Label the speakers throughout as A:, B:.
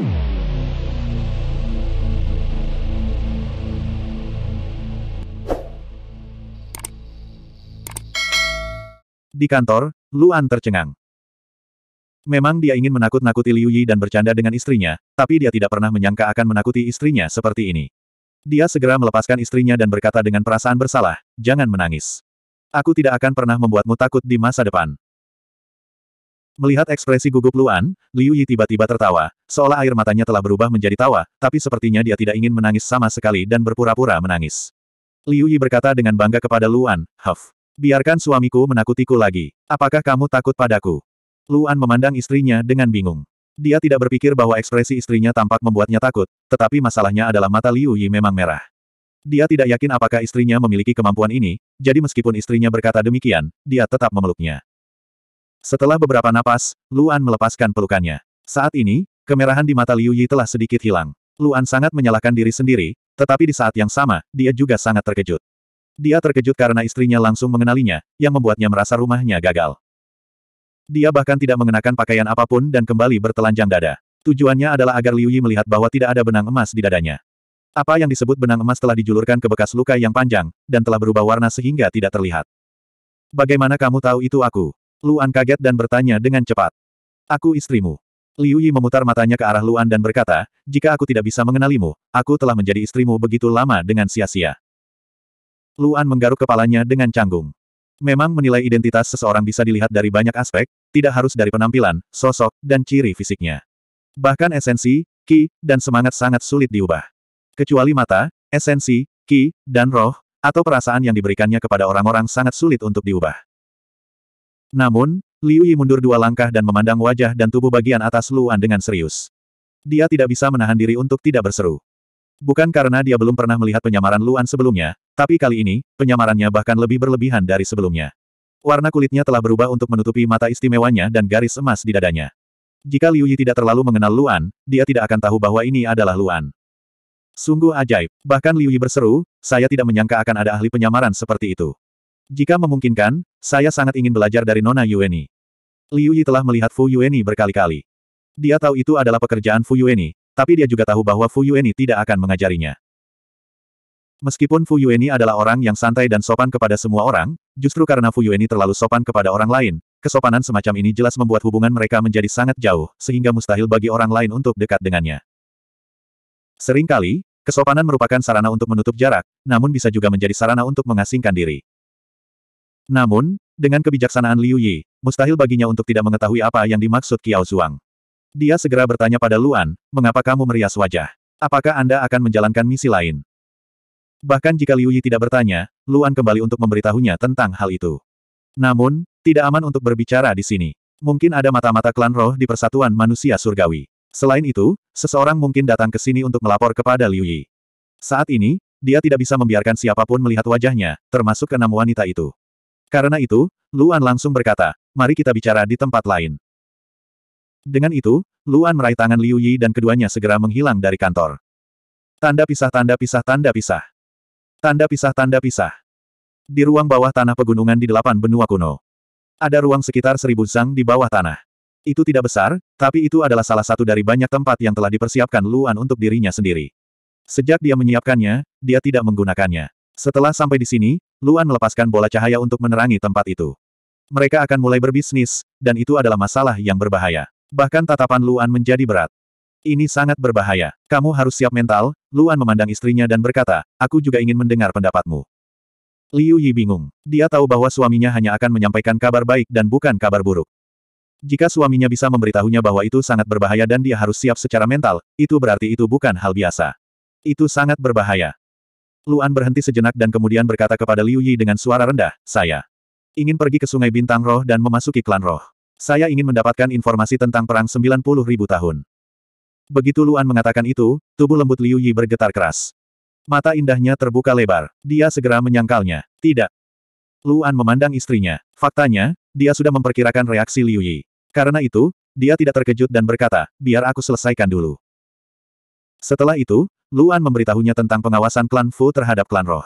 A: Di kantor, Luan tercengang. Memang dia ingin menakut-nakuti Liu Yi dan bercanda dengan istrinya, tapi dia tidak pernah menyangka akan menakuti istrinya seperti ini. Dia segera melepaskan istrinya dan berkata dengan perasaan bersalah, jangan menangis. Aku tidak akan pernah membuatmu takut di masa depan. Melihat ekspresi gugup Luan, Liu Yi tiba-tiba tertawa, seolah air matanya telah berubah menjadi tawa, tapi sepertinya dia tidak ingin menangis sama sekali dan berpura-pura menangis. Liu Yi berkata dengan bangga kepada Luan, Huff. Biarkan suamiku menakutiku lagi. Apakah kamu takut padaku? Luan memandang istrinya dengan bingung. Dia tidak berpikir bahwa ekspresi istrinya tampak membuatnya takut, tetapi masalahnya adalah mata Liu Yi memang merah. Dia tidak yakin apakah istrinya memiliki kemampuan ini, jadi meskipun istrinya berkata demikian, dia tetap memeluknya. Setelah beberapa napas, Luan melepaskan pelukannya. Saat ini, kemerahan di mata Liu Yi telah sedikit hilang. Luan sangat menyalahkan diri sendiri, tetapi di saat yang sama, dia juga sangat terkejut. Dia terkejut karena istrinya langsung mengenalinya, yang membuatnya merasa rumahnya gagal. Dia bahkan tidak mengenakan pakaian apapun dan kembali bertelanjang dada. Tujuannya adalah agar Liu Yi melihat bahwa tidak ada benang emas di dadanya. Apa yang disebut benang emas telah dijulurkan ke bekas luka yang panjang, dan telah berubah warna sehingga tidak terlihat. Bagaimana kamu tahu itu aku? Luan kaget dan bertanya dengan cepat. Aku istrimu. Liu Yi memutar matanya ke arah Luan dan berkata, jika aku tidak bisa mengenalimu, aku telah menjadi istrimu begitu lama dengan sia-sia. Luan menggaruk kepalanya dengan canggung. Memang menilai identitas seseorang bisa dilihat dari banyak aspek, tidak harus dari penampilan, sosok, dan ciri fisiknya. Bahkan esensi, ki, dan semangat sangat sulit diubah. Kecuali mata, esensi, ki, dan roh, atau perasaan yang diberikannya kepada orang-orang sangat sulit untuk diubah. Namun, Liu Yi mundur dua langkah dan memandang wajah dan tubuh bagian atas Luan dengan serius. Dia tidak bisa menahan diri untuk tidak berseru. Bukan karena dia belum pernah melihat penyamaran Luan sebelumnya, tapi kali ini, penyamarannya bahkan lebih berlebihan dari sebelumnya. Warna kulitnya telah berubah untuk menutupi mata istimewanya dan garis emas di dadanya. Jika Liu Yi tidak terlalu mengenal Luan, dia tidak akan tahu bahwa ini adalah Luan. Sungguh ajaib, bahkan Liu Yi berseru, saya tidak menyangka akan ada ahli penyamaran seperti itu. Jika memungkinkan, saya sangat ingin belajar dari Nona Yueni. Liu Yi telah melihat Fu Yueni berkali-kali. Dia tahu itu adalah pekerjaan Fu Yueni, tapi dia juga tahu bahwa Fu Yueni tidak akan mengajarinya. Meskipun Fu Yueni adalah orang yang santai dan sopan kepada semua orang, justru karena Fu Yueni terlalu sopan kepada orang lain, kesopanan semacam ini jelas membuat hubungan mereka menjadi sangat jauh, sehingga mustahil bagi orang lain untuk dekat dengannya. Seringkali, kesopanan merupakan sarana untuk menutup jarak, namun bisa juga menjadi sarana untuk mengasingkan diri. Namun, dengan kebijaksanaan Liu Yi, mustahil baginya untuk tidak mengetahui apa yang dimaksud Kiao Zhuang. Dia segera bertanya pada Luan, mengapa kamu merias wajah? Apakah Anda akan menjalankan misi lain? Bahkan jika Liu Yi tidak bertanya, Luan kembali untuk memberitahunya tentang hal itu. Namun, tidak aman untuk berbicara di sini. Mungkin ada mata-mata klan roh di persatuan manusia surgawi. Selain itu, seseorang mungkin datang ke sini untuk melapor kepada Liu Yi. Saat ini, dia tidak bisa membiarkan siapapun melihat wajahnya, termasuk keenam wanita itu. Karena itu, Luan langsung berkata, mari kita bicara di tempat lain. Dengan itu, Luan meraih tangan Liu Yi dan keduanya segera menghilang dari kantor. Tanda pisah tanda pisah tanda pisah. Tanda pisah tanda pisah. Di ruang bawah tanah pegunungan di delapan benua kuno. Ada ruang sekitar seribu zang di bawah tanah. Itu tidak besar, tapi itu adalah salah satu dari banyak tempat yang telah dipersiapkan Luan untuk dirinya sendiri. Sejak dia menyiapkannya, dia tidak menggunakannya. Setelah sampai di sini, Luan melepaskan bola cahaya untuk menerangi tempat itu. Mereka akan mulai berbisnis, dan itu adalah masalah yang berbahaya. Bahkan tatapan Luan menjadi berat. Ini sangat berbahaya. Kamu harus siap mental, Luan memandang istrinya dan berkata, aku juga ingin mendengar pendapatmu. Liu Yi bingung. Dia tahu bahwa suaminya hanya akan menyampaikan kabar baik dan bukan kabar buruk. Jika suaminya bisa memberitahunya bahwa itu sangat berbahaya dan dia harus siap secara mental, itu berarti itu bukan hal biasa. Itu sangat berbahaya. Luan berhenti sejenak dan kemudian berkata kepada Liu Yi dengan suara rendah, saya ingin pergi ke Sungai Bintang Roh dan memasuki klan roh. Saya ingin mendapatkan informasi tentang perang 90 ribu tahun. Begitu Luan mengatakan itu, tubuh lembut Liu Yi bergetar keras. Mata indahnya terbuka lebar. Dia segera menyangkalnya. Tidak. Luan memandang istrinya. Faktanya, dia sudah memperkirakan reaksi Liu Yi. Karena itu, dia tidak terkejut dan berkata, biar aku selesaikan dulu. Setelah itu, Luan memberitahunya tentang pengawasan klan Fu terhadap klan roh.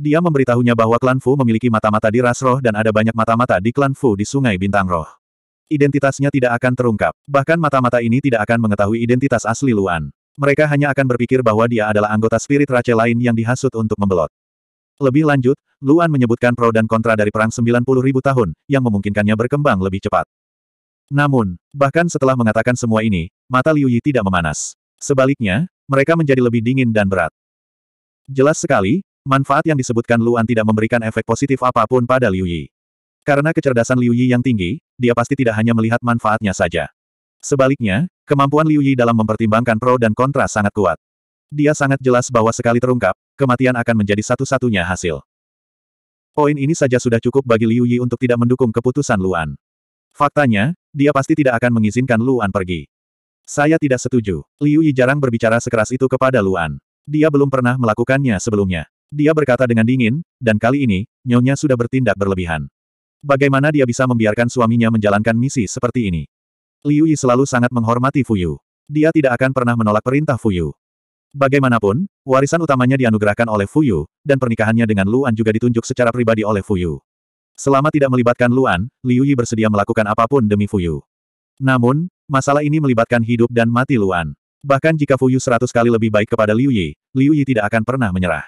A: Dia memberitahunya bahwa klan Fu memiliki mata-mata di ras roh dan ada banyak mata-mata di klan Fu di Sungai Bintang Roh. Identitasnya tidak akan terungkap, bahkan mata-mata ini tidak akan mengetahui identitas asli Luan. Mereka hanya akan berpikir bahwa dia adalah anggota spirit race lain yang dihasut untuk membelot. Lebih lanjut, Luan menyebutkan pro dan kontra dari perang 90.000 tahun, yang memungkinkannya berkembang lebih cepat. Namun, bahkan setelah mengatakan semua ini, mata Liu Yi tidak memanas. Sebaliknya, mereka menjadi lebih dingin dan berat. Jelas sekali, manfaat yang disebutkan Luan tidak memberikan efek positif apapun pada Liu Yi. Karena kecerdasan Liu Yi yang tinggi, dia pasti tidak hanya melihat manfaatnya saja. Sebaliknya, kemampuan Liu Yi dalam mempertimbangkan pro dan kontra sangat kuat. Dia sangat jelas bahwa sekali terungkap, kematian akan menjadi satu-satunya hasil. Poin ini saja sudah cukup bagi Liu Yi untuk tidak mendukung keputusan Luan. Faktanya, dia pasti tidak akan mengizinkan Luan pergi. Saya tidak setuju. Liu Yi jarang berbicara sekeras itu kepada Luan. Dia belum pernah melakukannya sebelumnya. Dia berkata dengan dingin, dan kali ini, nyonya sudah bertindak berlebihan. Bagaimana dia bisa membiarkan suaminya menjalankan misi seperti ini? Liu Yi selalu sangat menghormati Fuyu. Dia tidak akan pernah menolak perintah Fuyu. Bagaimanapun, warisan utamanya dianugerahkan oleh Fuyu, dan pernikahannya dengan Luan juga ditunjuk secara pribadi oleh Fuyu. Selama tidak melibatkan Luan, Liu Yi bersedia melakukan apapun demi Fuyu. Namun, masalah ini melibatkan hidup dan mati Luan. Bahkan jika Fuyu seratus kali lebih baik kepada Liu Yi, Liu Yi tidak akan pernah menyerah.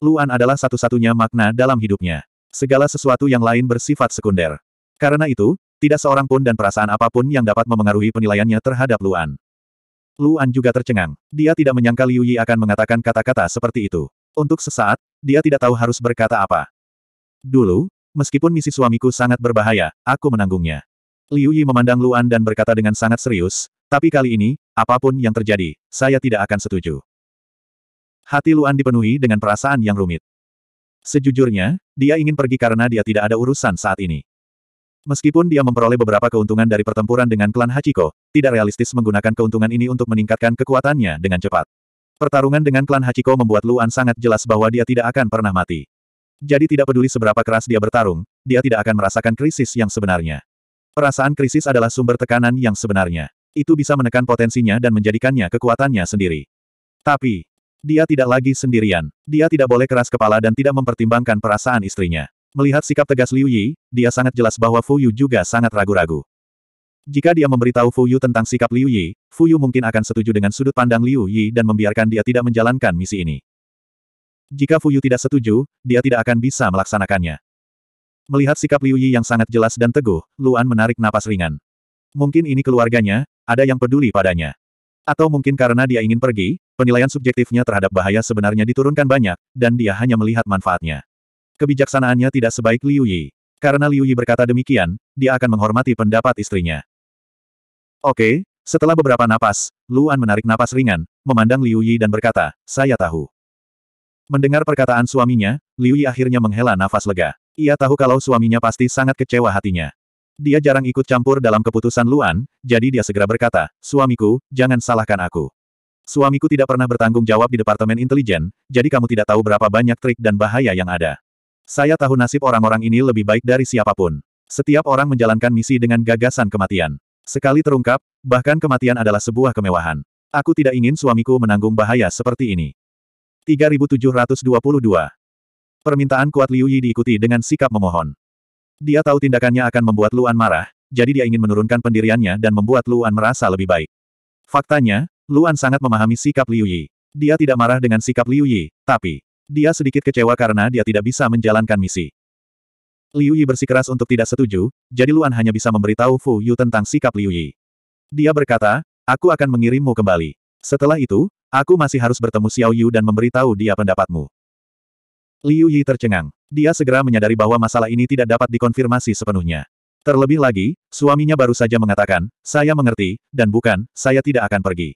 A: Luan adalah satu-satunya makna dalam hidupnya. Segala sesuatu yang lain bersifat sekunder. Karena itu, tidak seorang pun dan perasaan apapun yang dapat memengaruhi penilaiannya terhadap Luan. Luan juga tercengang. Dia tidak menyangka Liu Yi akan mengatakan kata-kata seperti itu. Untuk sesaat, dia tidak tahu harus berkata apa. Dulu, meskipun misi suamiku sangat berbahaya, aku menanggungnya. Liu Yi memandang Luan dan berkata dengan sangat serius, tapi kali ini, apapun yang terjadi, saya tidak akan setuju. Hati Luan dipenuhi dengan perasaan yang rumit. Sejujurnya, dia ingin pergi karena dia tidak ada urusan saat ini. Meskipun dia memperoleh beberapa keuntungan dari pertempuran dengan klan Hachiko, tidak realistis menggunakan keuntungan ini untuk meningkatkan kekuatannya dengan cepat. Pertarungan dengan klan Hachiko membuat Luan sangat jelas bahwa dia tidak akan pernah mati. Jadi tidak peduli seberapa keras dia bertarung, dia tidak akan merasakan krisis yang sebenarnya. Perasaan krisis adalah sumber tekanan yang sebenarnya. Itu bisa menekan potensinya dan menjadikannya kekuatannya sendiri. Tapi, dia tidak lagi sendirian. Dia tidak boleh keras kepala dan tidak mempertimbangkan perasaan istrinya. Melihat sikap tegas Liu Yi, dia sangat jelas bahwa Fu Yu juga sangat ragu-ragu. Jika dia memberitahu Fu Yu tentang sikap Liu Yi, Fu Yu mungkin akan setuju dengan sudut pandang Liu Yi dan membiarkan dia tidak menjalankan misi ini. Jika Fu Yu tidak setuju, dia tidak akan bisa melaksanakannya. Melihat sikap Liu Yi yang sangat jelas dan teguh, Luan menarik napas ringan. Mungkin ini keluarganya, ada yang peduli padanya. Atau mungkin karena dia ingin pergi, penilaian subjektifnya terhadap bahaya sebenarnya diturunkan banyak, dan dia hanya melihat manfaatnya. Kebijaksanaannya tidak sebaik Liu Yi. Karena Liu Yi berkata demikian, dia akan menghormati pendapat istrinya. Oke, setelah beberapa napas, Luan menarik napas ringan, memandang Liu Yi dan berkata, saya tahu. Mendengar perkataan suaminya, Liu Yi akhirnya menghela nafas lega. Ia tahu kalau suaminya pasti sangat kecewa hatinya. Dia jarang ikut campur dalam keputusan Luan, jadi dia segera berkata, Suamiku, jangan salahkan aku. Suamiku tidak pernah bertanggung jawab di Departemen Intelijen, jadi kamu tidak tahu berapa banyak trik dan bahaya yang ada. Saya tahu nasib orang-orang ini lebih baik dari siapapun. Setiap orang menjalankan misi dengan gagasan kematian. Sekali terungkap, bahkan kematian adalah sebuah kemewahan. Aku tidak ingin suamiku menanggung bahaya seperti ini. 3722 Permintaan kuat Liu Yi diikuti dengan sikap memohon. Dia tahu tindakannya akan membuat Luan marah, jadi dia ingin menurunkan pendiriannya dan membuat Luan merasa lebih baik. Faktanya, Luan sangat memahami sikap Liu Yi. Dia tidak marah dengan sikap Liu Yi, tapi dia sedikit kecewa karena dia tidak bisa menjalankan misi. Liu Yi bersikeras untuk tidak setuju, jadi Luan hanya bisa memberitahu Fu Yu tentang sikap Liu Yi. Dia berkata, aku akan mengirimmu kembali. Setelah itu, aku masih harus bertemu Xiao Yu dan memberitahu dia pendapatmu. Liu Yi tercengang. Dia segera menyadari bahwa masalah ini tidak dapat dikonfirmasi sepenuhnya. Terlebih lagi, suaminya baru saja mengatakan, saya mengerti, dan bukan, saya tidak akan pergi.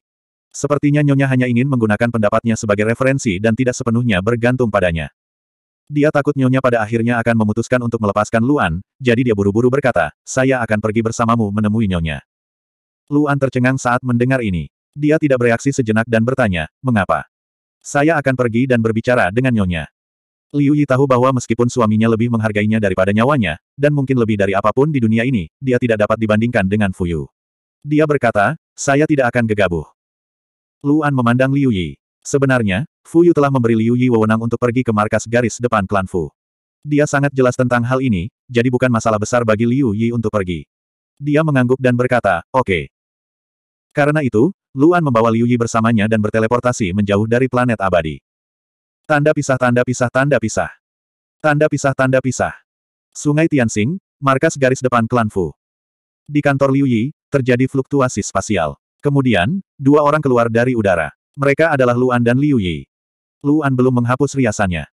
A: Sepertinya Nyonya hanya ingin menggunakan pendapatnya sebagai referensi dan tidak sepenuhnya bergantung padanya. Dia takut Nyonya pada akhirnya akan memutuskan untuk melepaskan Luan, jadi dia buru-buru berkata, saya akan pergi bersamamu menemui Nyonya. Luan tercengang saat mendengar ini. Dia tidak bereaksi sejenak dan bertanya, mengapa? Saya akan pergi dan berbicara dengan Nyonya. Liu Yi tahu bahwa meskipun suaminya lebih menghargainya daripada nyawanya, dan mungkin lebih dari apapun di dunia ini, dia tidak dapat dibandingkan dengan Fuyu. Dia berkata, saya tidak akan gegabah. Luan memandang Liu Yi. Sebenarnya, Fuyu telah memberi Liu Yi wewenang untuk pergi ke markas garis depan klan Fu. Dia sangat jelas tentang hal ini, jadi bukan masalah besar bagi Liu Yi untuk pergi. Dia mengangguk dan berkata, oke. Okay. Karena itu, Luan membawa Liu Yi bersamanya dan berteleportasi menjauh dari planet abadi. Tanda pisah tanda pisah tanda pisah. Tanda pisah tanda pisah. Sungai Tianxing, markas garis depan klan Fu. Di kantor Liu Yi, terjadi fluktuasi spasial. Kemudian, dua orang keluar dari udara. Mereka adalah Luan dan Liu Yi. Luan belum menghapus riasannya.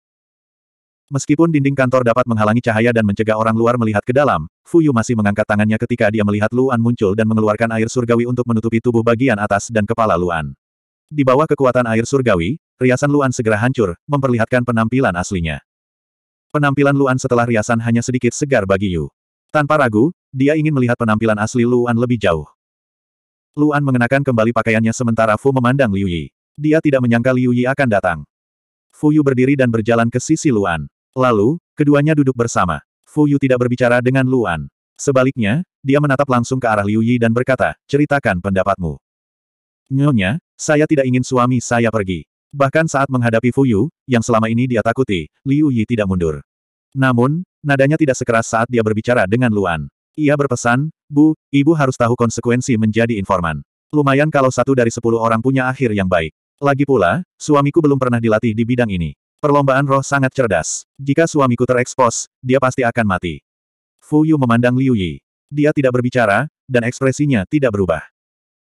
A: Meskipun dinding kantor dapat menghalangi cahaya dan mencegah orang luar melihat ke dalam, Fu Yu masih mengangkat tangannya ketika dia melihat Luan muncul dan mengeluarkan air surgawi untuk menutupi tubuh bagian atas dan kepala Luan. Di bawah kekuatan air surgawi, riasan Luan segera hancur, memperlihatkan penampilan aslinya. Penampilan Luan setelah riasan hanya sedikit segar bagi Yu. Tanpa ragu, dia ingin melihat penampilan asli Luan lebih jauh. Luan mengenakan kembali pakaiannya sementara Fu memandang Liu Yi. Dia tidak menyangka Liu Yi akan datang. Fu Yu berdiri dan berjalan ke sisi Luan. Lalu, keduanya duduk bersama. Fu Yu tidak berbicara dengan Luan. Sebaliknya, dia menatap langsung ke arah Liu Yi dan berkata, ceritakan pendapatmu. Nyonya, saya tidak ingin suami saya pergi. Bahkan saat menghadapi Fu Yu, yang selama ini dia takuti, Liu Yi tidak mundur. Namun, nadanya tidak sekeras saat dia berbicara dengan Luan. Ia berpesan, Bu, ibu harus tahu konsekuensi menjadi informan. Lumayan kalau satu dari sepuluh orang punya akhir yang baik. Lagi pula, suamiku belum pernah dilatih di bidang ini. Perlombaan roh sangat cerdas. Jika suamiku terekspos, dia pasti akan mati. Fu Yu memandang Liu Yi. Dia tidak berbicara, dan ekspresinya tidak berubah.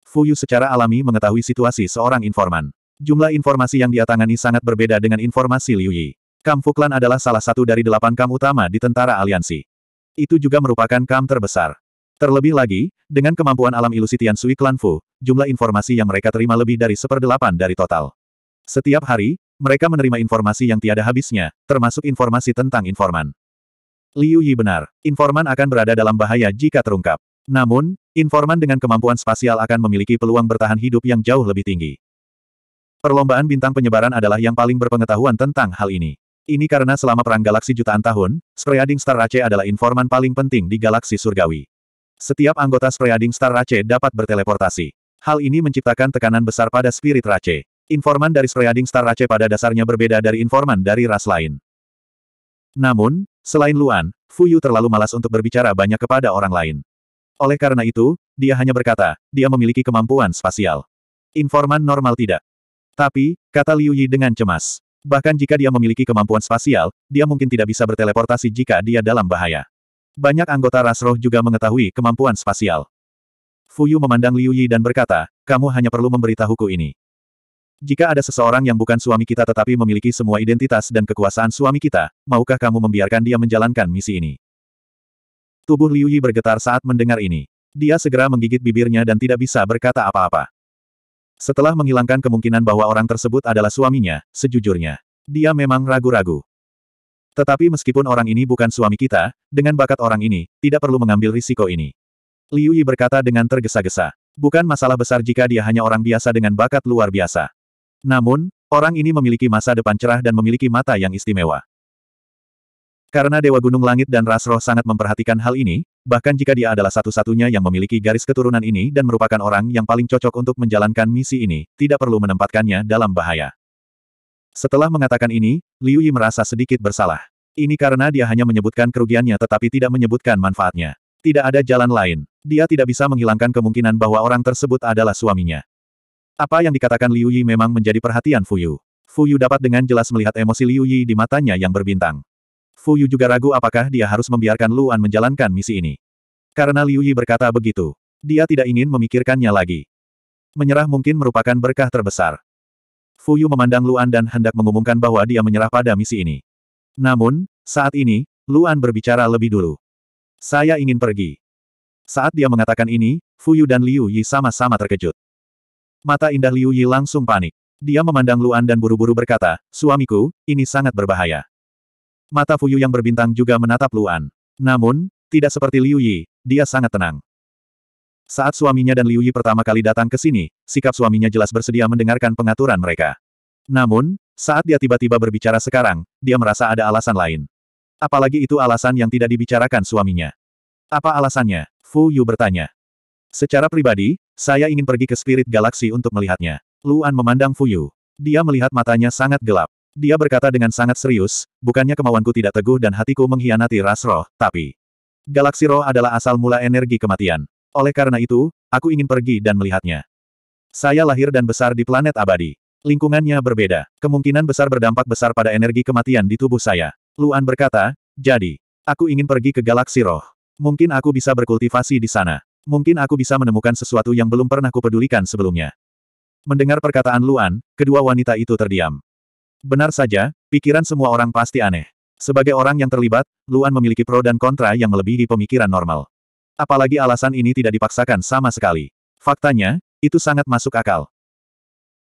A: Fu Yu secara alami mengetahui situasi seorang informan. Jumlah informasi yang dia tangani sangat berbeda dengan informasi Liu Yi. Kam Fuklan adalah salah satu dari delapan kam utama di tentara aliansi. Itu juga merupakan kam terbesar. Terlebih lagi, dengan kemampuan alam ilusi Tian Sui Klan Fu, jumlah informasi yang mereka terima lebih dari seperdelapan dari total. Setiap hari, mereka menerima informasi yang tiada habisnya, termasuk informasi tentang informan. Liu Yi benar, informan akan berada dalam bahaya jika terungkap. Namun, informan dengan kemampuan spasial akan memiliki peluang bertahan hidup yang jauh lebih tinggi. Perlombaan bintang penyebaran adalah yang paling berpengetahuan tentang hal ini. Ini karena selama perang galaksi jutaan tahun, Spreading Star Race adalah informan paling penting di galaksi surgawi. Setiap anggota Spreading Star Race dapat berteleportasi. Hal ini menciptakan tekanan besar pada spirit Rache. Informan dari Spreading Star Race pada dasarnya berbeda dari informan dari ras lain. Namun, selain Luan, Fuyu terlalu malas untuk berbicara banyak kepada orang lain. Oleh karena itu, dia hanya berkata, dia memiliki kemampuan spasial. Informan normal tidak. Tapi, kata Liu Yi dengan cemas. Bahkan jika dia memiliki kemampuan spasial, dia mungkin tidak bisa berteleportasi jika dia dalam bahaya. Banyak anggota ras roh juga mengetahui kemampuan spasial. Fu Yu memandang Liu Yi dan berkata, kamu hanya perlu memberitahuku ini. Jika ada seseorang yang bukan suami kita tetapi memiliki semua identitas dan kekuasaan suami kita, maukah kamu membiarkan dia menjalankan misi ini? Tubuh Liu Yi bergetar saat mendengar ini. Dia segera menggigit bibirnya dan tidak bisa berkata apa-apa. Setelah menghilangkan kemungkinan bahwa orang tersebut adalah suaminya, sejujurnya, dia memang ragu-ragu. Tetapi meskipun orang ini bukan suami kita, dengan bakat orang ini, tidak perlu mengambil risiko ini. Liu Yi berkata dengan tergesa-gesa. Bukan masalah besar jika dia hanya orang biasa dengan bakat luar biasa. Namun, orang ini memiliki masa depan cerah dan memiliki mata yang istimewa. Karena Dewa Gunung Langit dan Ras sangat memperhatikan hal ini, bahkan jika dia adalah satu-satunya yang memiliki garis keturunan ini dan merupakan orang yang paling cocok untuk menjalankan misi ini, tidak perlu menempatkannya dalam bahaya. Setelah mengatakan ini, Liu Yi merasa sedikit bersalah. Ini karena dia hanya menyebutkan kerugiannya tetapi tidak menyebutkan manfaatnya. Tidak ada jalan lain. Dia tidak bisa menghilangkan kemungkinan bahwa orang tersebut adalah suaminya. Apa yang dikatakan Liu Yi memang menjadi perhatian Fuyu. Fuyu dapat dengan jelas melihat emosi Liu Yi di matanya yang berbintang. Fu Yu juga ragu apakah dia harus membiarkan Luan menjalankan misi ini. Karena Liu Yi berkata begitu, dia tidak ingin memikirkannya lagi. Menyerah mungkin merupakan berkah terbesar. Fu Yu memandang Luan dan hendak mengumumkan bahwa dia menyerah pada misi ini. Namun, saat ini, Luan berbicara lebih dulu. Saya ingin pergi. Saat dia mengatakan ini, Fu Yu dan Liu Yi sama-sama terkejut. Mata indah Liu Yi langsung panik. Dia memandang Luan dan buru-buru berkata, suamiku, ini sangat berbahaya. Mata Fuyu yang berbintang juga menatap Luan. Namun, tidak seperti Liu Yi, dia sangat tenang. Saat suaminya dan Liu Yi pertama kali datang ke sini, sikap suaminya jelas bersedia mendengarkan pengaturan mereka. Namun, saat dia tiba-tiba berbicara sekarang, dia merasa ada alasan lain. Apalagi itu alasan yang tidak dibicarakan suaminya. Apa alasannya? Fu Yu bertanya. Secara pribadi, saya ingin pergi ke Spirit Galaxy untuk melihatnya. Luan memandang Fu Yu. Dia melihat matanya sangat gelap. Dia berkata dengan sangat serius, bukannya kemauanku tidak teguh dan hatiku mengkhianati ras roh, tapi... Galaksi roh adalah asal mula energi kematian. Oleh karena itu, aku ingin pergi dan melihatnya. Saya lahir dan besar di planet abadi. Lingkungannya berbeda. Kemungkinan besar berdampak besar pada energi kematian di tubuh saya. Luan berkata, jadi, aku ingin pergi ke galaksi roh. Mungkin aku bisa berkultivasi di sana. Mungkin aku bisa menemukan sesuatu yang belum pernah kupedulikan sebelumnya. Mendengar perkataan Luan, kedua wanita itu terdiam. Benar saja, pikiran semua orang pasti aneh. Sebagai orang yang terlibat, Luan memiliki pro dan kontra yang melebihi pemikiran normal. Apalagi alasan ini tidak dipaksakan sama sekali. Faktanya, itu sangat masuk akal.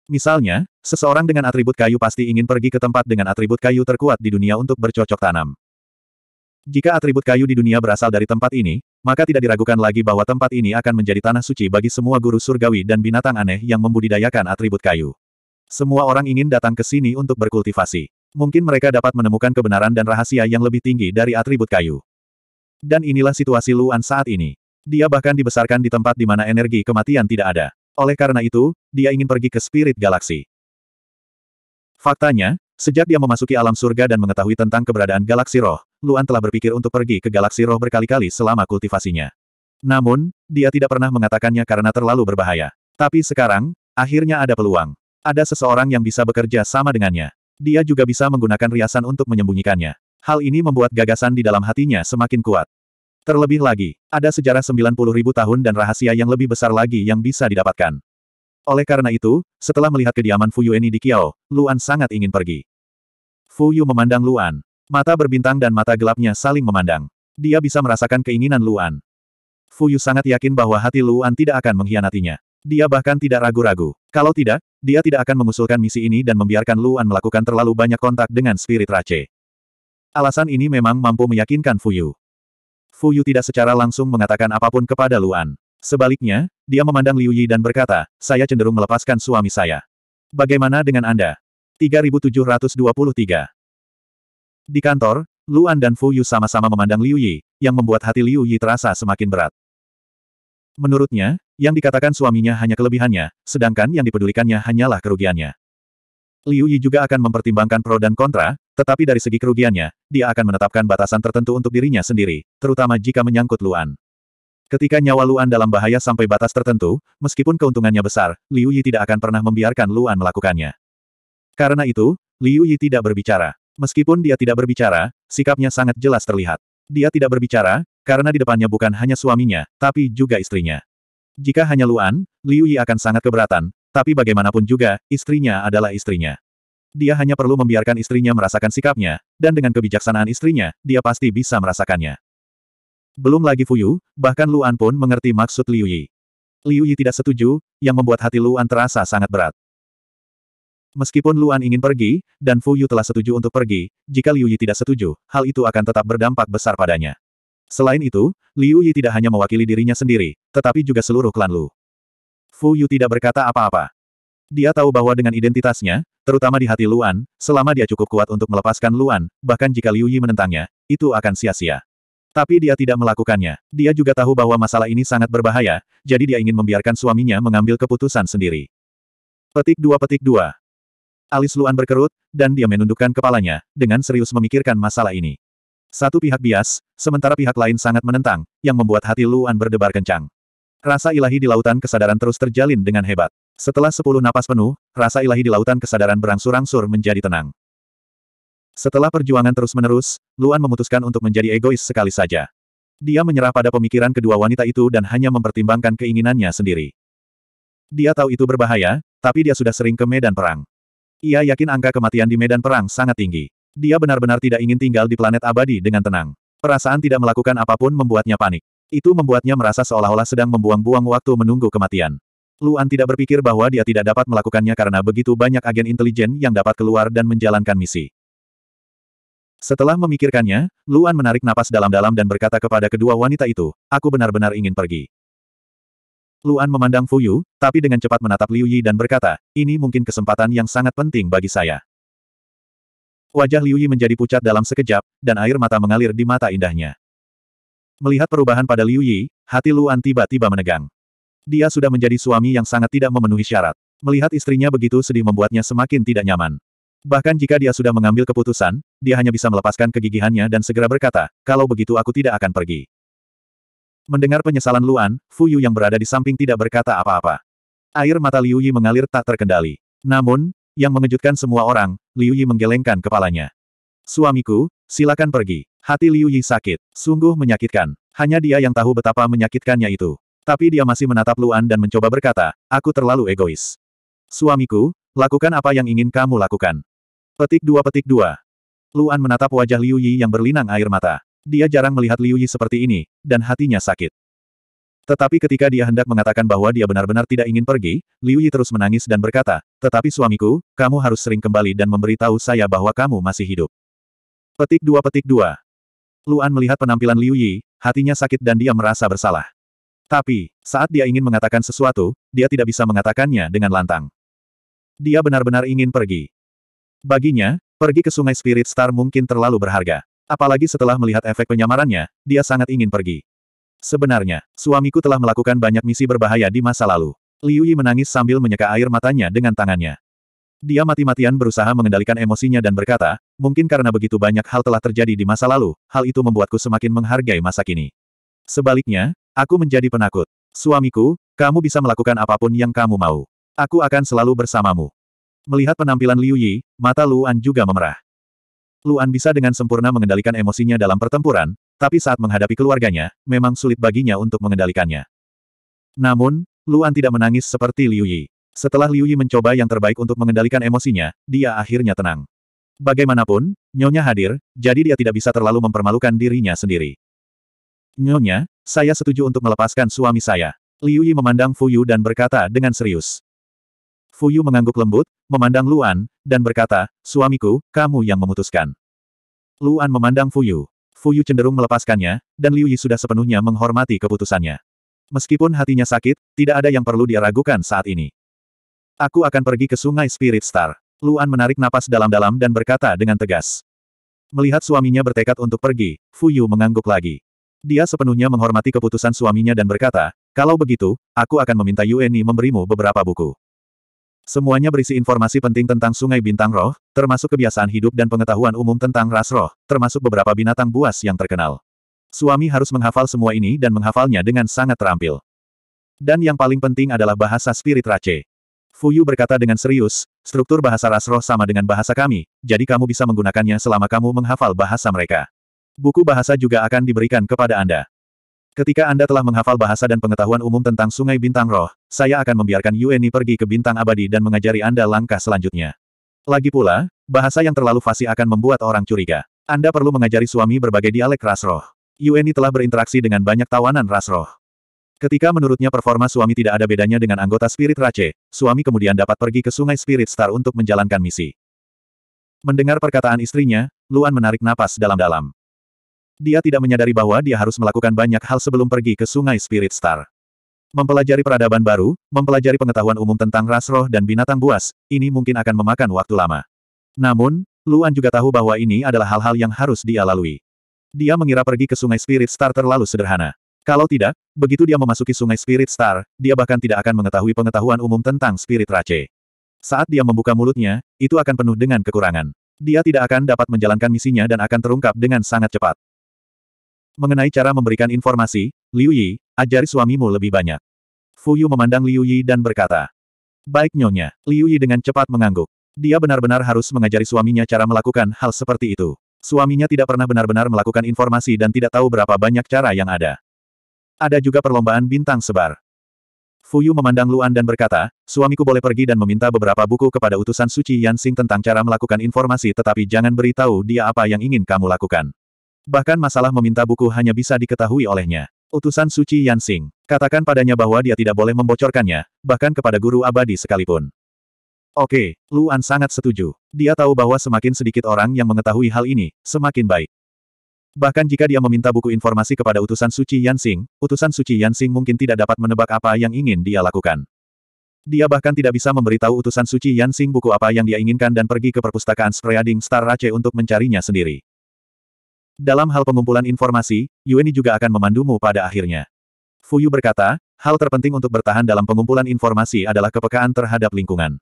A: Misalnya, seseorang dengan atribut kayu pasti ingin pergi ke tempat dengan atribut kayu terkuat di dunia untuk bercocok tanam. Jika atribut kayu di dunia berasal dari tempat ini, maka tidak diragukan lagi bahwa tempat ini akan menjadi tanah suci bagi semua guru surgawi dan binatang aneh yang membudidayakan atribut kayu. Semua orang ingin datang ke sini untuk berkultivasi. Mungkin mereka dapat menemukan kebenaran dan rahasia yang lebih tinggi dari atribut kayu. Dan inilah situasi Luan saat ini. Dia bahkan dibesarkan di tempat di mana energi kematian tidak ada. Oleh karena itu, dia ingin pergi ke spirit galaksi. Faktanya, sejak dia memasuki alam surga dan mengetahui tentang keberadaan galaksi roh, Luan telah berpikir untuk pergi ke galaksi roh berkali-kali selama kultivasinya. Namun, dia tidak pernah mengatakannya karena terlalu berbahaya. Tapi sekarang, akhirnya ada peluang. Ada seseorang yang bisa bekerja sama dengannya. Dia juga bisa menggunakan riasan untuk menyembunyikannya. Hal ini membuat gagasan di dalam hatinya semakin kuat. Terlebih lagi, ada sejarah 90 ribu tahun dan rahasia yang lebih besar lagi yang bisa didapatkan. Oleh karena itu, setelah melihat kediaman Fu Yueni di Kiao, Luan sangat ingin pergi. Fu Yu memandang Luan. Mata berbintang dan mata gelapnya saling memandang. Dia bisa merasakan keinginan Luan. Fu Yu sangat yakin bahwa hati Luan tidak akan mengkhianatinya. Dia bahkan tidak ragu-ragu. Kalau tidak, dia tidak akan mengusulkan misi ini dan membiarkan Luan melakukan terlalu banyak kontak dengan spirit race. Alasan ini memang mampu meyakinkan Fuyu. Fuyu tidak secara langsung mengatakan apapun kepada Luan. Sebaliknya, dia memandang Liu Yi dan berkata, saya cenderung melepaskan suami saya. Bagaimana dengan Anda? 3723 Di kantor, Luan dan Fuyu sama-sama memandang Liu Yi, yang membuat hati Liu Yi terasa semakin berat. Menurutnya, yang dikatakan suaminya hanya kelebihannya, sedangkan yang dipedulikannya hanyalah kerugiannya. Liu Yi juga akan mempertimbangkan pro dan kontra, tetapi dari segi kerugiannya, dia akan menetapkan batasan tertentu untuk dirinya sendiri, terutama jika menyangkut Luan. Ketika nyawa Luan dalam bahaya sampai batas tertentu, meskipun keuntungannya besar, Liu Yi tidak akan pernah membiarkan Luan melakukannya. Karena itu, Liu Yi tidak berbicara. Meskipun dia tidak berbicara, sikapnya sangat jelas terlihat. Dia tidak berbicara, karena di depannya bukan hanya suaminya, tapi juga istrinya. Jika hanya Luan, Liu Yi akan sangat keberatan, tapi bagaimanapun juga, istrinya adalah istrinya. Dia hanya perlu membiarkan istrinya merasakan sikapnya, dan dengan kebijaksanaan istrinya, dia pasti bisa merasakannya. Belum lagi Fuyu, bahkan Luan pun mengerti maksud Liu Yi. Liu Yi tidak setuju, yang membuat hati Luan terasa sangat berat. Meskipun Luan ingin pergi, dan Fuyu telah setuju untuk pergi, jika Liu Yi tidak setuju, hal itu akan tetap berdampak besar padanya. Selain itu, Liu Yi tidak hanya mewakili dirinya sendiri, tetapi juga seluruh klan Lu. Fu Yu tidak berkata apa-apa. Dia tahu bahwa dengan identitasnya, terutama di hati Luan, selama dia cukup kuat untuk melepaskan Luan, bahkan jika Liu Yi menentangnya, itu akan sia-sia. Tapi dia tidak melakukannya. Dia juga tahu bahwa masalah ini sangat berbahaya, jadi dia ingin membiarkan suaminya mengambil keputusan sendiri. Petik dua petik dua. Alis Luan berkerut, dan dia menundukkan kepalanya, dengan serius memikirkan masalah ini. Satu pihak bias, sementara pihak lain sangat menentang, yang membuat hati Luan berdebar kencang. Rasa ilahi di lautan kesadaran terus terjalin dengan hebat. Setelah sepuluh napas penuh, rasa ilahi di lautan kesadaran berangsur-angsur menjadi tenang. Setelah perjuangan terus-menerus, Luan memutuskan untuk menjadi egois sekali saja. Dia menyerah pada pemikiran kedua wanita itu dan hanya mempertimbangkan keinginannya sendiri. Dia tahu itu berbahaya, tapi dia sudah sering ke medan perang. Ia yakin angka kematian di medan perang sangat tinggi. Dia benar-benar tidak ingin tinggal di planet abadi dengan tenang. Perasaan tidak melakukan apapun membuatnya panik. Itu membuatnya merasa seolah-olah sedang membuang-buang waktu menunggu kematian. Luan tidak berpikir bahwa dia tidak dapat melakukannya karena begitu banyak agen intelijen yang dapat keluar dan menjalankan misi. Setelah memikirkannya, Luan menarik napas dalam-dalam dan berkata kepada kedua wanita itu, aku benar-benar ingin pergi. Luan memandang Fuyu, tapi dengan cepat menatap Liu Yi dan berkata, ini mungkin kesempatan yang sangat penting bagi saya. Wajah Liu Yi menjadi pucat dalam sekejap, dan air mata mengalir di mata indahnya. Melihat perubahan pada Liu Yi, hati Luan tiba-tiba menegang. Dia sudah menjadi suami yang sangat tidak memenuhi syarat. Melihat istrinya begitu sedih membuatnya semakin tidak nyaman. Bahkan jika dia sudah mengambil keputusan, dia hanya bisa melepaskan kegigihannya dan segera berkata, kalau begitu aku tidak akan pergi. Mendengar penyesalan Luan, Yu yang berada di samping tidak berkata apa-apa. Air mata Liu Yi mengalir tak terkendali. Namun, yang mengejutkan semua orang, Liu Yi menggelengkan kepalanya. Suamiku, silakan pergi. Hati Liu Yi sakit. Sungguh menyakitkan. Hanya dia yang tahu betapa menyakitkannya itu. Tapi dia masih menatap Luan dan mencoba berkata, aku terlalu egois. Suamiku, lakukan apa yang ingin kamu lakukan. Petik dua petik dua. Luan menatap wajah Liu Yi yang berlinang air mata. Dia jarang melihat Liu Yi seperti ini, dan hatinya sakit. Tetapi ketika dia hendak mengatakan bahwa dia benar-benar tidak ingin pergi, Liu Yi terus menangis dan berkata, tetapi suamiku, kamu harus sering kembali dan memberitahu saya bahwa kamu masih hidup. Petik dua petik dua. Luan melihat penampilan Liu Yi, hatinya sakit dan dia merasa bersalah. Tapi, saat dia ingin mengatakan sesuatu, dia tidak bisa mengatakannya dengan lantang. Dia benar-benar ingin pergi. Baginya, pergi ke sungai Spirit Star mungkin terlalu berharga. Apalagi setelah melihat efek penyamarannya, dia sangat ingin pergi. Sebenarnya, suamiku telah melakukan banyak misi berbahaya di masa lalu. Liu Yi menangis sambil menyeka air matanya dengan tangannya. Dia mati-matian berusaha mengendalikan emosinya dan berkata, mungkin karena begitu banyak hal telah terjadi di masa lalu, hal itu membuatku semakin menghargai masa kini. Sebaliknya, aku menjadi penakut. Suamiku, kamu bisa melakukan apapun yang kamu mau. Aku akan selalu bersamamu. Melihat penampilan Liu Yi, mata Luan juga memerah. Luan bisa dengan sempurna mengendalikan emosinya dalam pertempuran, tapi saat menghadapi keluarganya, memang sulit baginya untuk mengendalikannya. Namun, Luan tidak menangis seperti Liu Yi. Setelah Liu Yi mencoba yang terbaik untuk mengendalikan emosinya, dia akhirnya tenang. Bagaimanapun, Nyonya hadir, jadi dia tidak bisa terlalu mempermalukan dirinya sendiri. Nyonya, saya setuju untuk melepaskan suami saya. Liu Yi memandang Yu dan berkata dengan serius. Fu Yu mengangguk lembut, memandang Luan, dan berkata, Suamiku, kamu yang memutuskan. Luan memandang Fu Yu. Fuyu cenderung melepaskannya, dan Liu Yi sudah sepenuhnya menghormati keputusannya. Meskipun hatinya sakit, tidak ada yang perlu diragukan saat ini. Aku akan pergi ke sungai Spirit Star. Luan menarik napas dalam-dalam dan berkata dengan tegas. Melihat suaminya bertekad untuk pergi, Fuyu mengangguk lagi. Dia sepenuhnya menghormati keputusan suaminya dan berkata, kalau begitu, aku akan meminta Yueni memberimu beberapa buku. Semuanya berisi informasi penting tentang Sungai Bintang Roh, termasuk kebiasaan hidup dan pengetahuan umum tentang ras roh, termasuk beberapa binatang buas yang terkenal. Suami harus menghafal semua ini dan menghafalnya dengan sangat terampil. Dan yang paling penting adalah bahasa spirit race. Fuyu berkata dengan serius, struktur bahasa ras roh sama dengan bahasa kami, jadi kamu bisa menggunakannya selama kamu menghafal bahasa mereka. Buku bahasa juga akan diberikan kepada Anda. Ketika Anda telah menghafal bahasa dan pengetahuan umum tentang Sungai Bintang Roh, saya akan membiarkan Yueni pergi ke Bintang Abadi dan mengajari Anda langkah selanjutnya. Lagi pula, bahasa yang terlalu fasih akan membuat orang curiga. Anda perlu mengajari suami berbagai dialek ras roh. Yueni telah berinteraksi dengan banyak tawanan ras roh. Ketika menurutnya performa suami tidak ada bedanya dengan anggota Spirit Race, suami kemudian dapat pergi ke Sungai Spirit Star untuk menjalankan misi. Mendengar perkataan istrinya, Luan menarik napas dalam-dalam. Dia tidak menyadari bahwa dia harus melakukan banyak hal sebelum pergi ke sungai Spirit Star. Mempelajari peradaban baru, mempelajari pengetahuan umum tentang ras roh dan binatang buas, ini mungkin akan memakan waktu lama. Namun, Luan juga tahu bahwa ini adalah hal-hal yang harus dia lalui. Dia mengira pergi ke sungai Spirit Star terlalu sederhana. Kalau tidak, begitu dia memasuki sungai Spirit Star, dia bahkan tidak akan mengetahui pengetahuan umum tentang Spirit Race. Saat dia membuka mulutnya, itu akan penuh dengan kekurangan. Dia tidak akan dapat menjalankan misinya dan akan terungkap dengan sangat cepat. Mengenai cara memberikan informasi, Liu Yi, ajari suamimu lebih banyak. Fu Yu memandang Liu Yi dan berkata, Baik nyonya, Liu Yi dengan cepat mengangguk. Dia benar-benar harus mengajari suaminya cara melakukan hal seperti itu. Suaminya tidak pernah benar-benar melakukan informasi dan tidak tahu berapa banyak cara yang ada. Ada juga perlombaan bintang sebar. Fuyu memandang Luan dan berkata, suamiku boleh pergi dan meminta beberapa buku kepada utusan suci Yansing tentang cara melakukan informasi tetapi jangan beritahu dia apa yang ingin kamu lakukan. Bahkan masalah meminta buku hanya bisa diketahui olehnya. Utusan suci Yansing. Katakan padanya bahwa dia tidak boleh membocorkannya, bahkan kepada guru abadi sekalipun. Oke, Luan sangat setuju. Dia tahu bahwa semakin sedikit orang yang mengetahui hal ini, semakin baik. Bahkan jika dia meminta buku informasi kepada utusan suci Yansing, utusan suci Yansing mungkin tidak dapat menebak apa yang ingin dia lakukan. Dia bahkan tidak bisa memberitahu utusan suci Yansing buku apa yang dia inginkan dan pergi ke perpustakaan Spreading Star Race untuk mencarinya sendiri. Dalam hal pengumpulan informasi, Yueni juga akan memandumu pada akhirnya. Fuyu berkata, hal terpenting untuk bertahan dalam pengumpulan informasi adalah kepekaan terhadap lingkungan.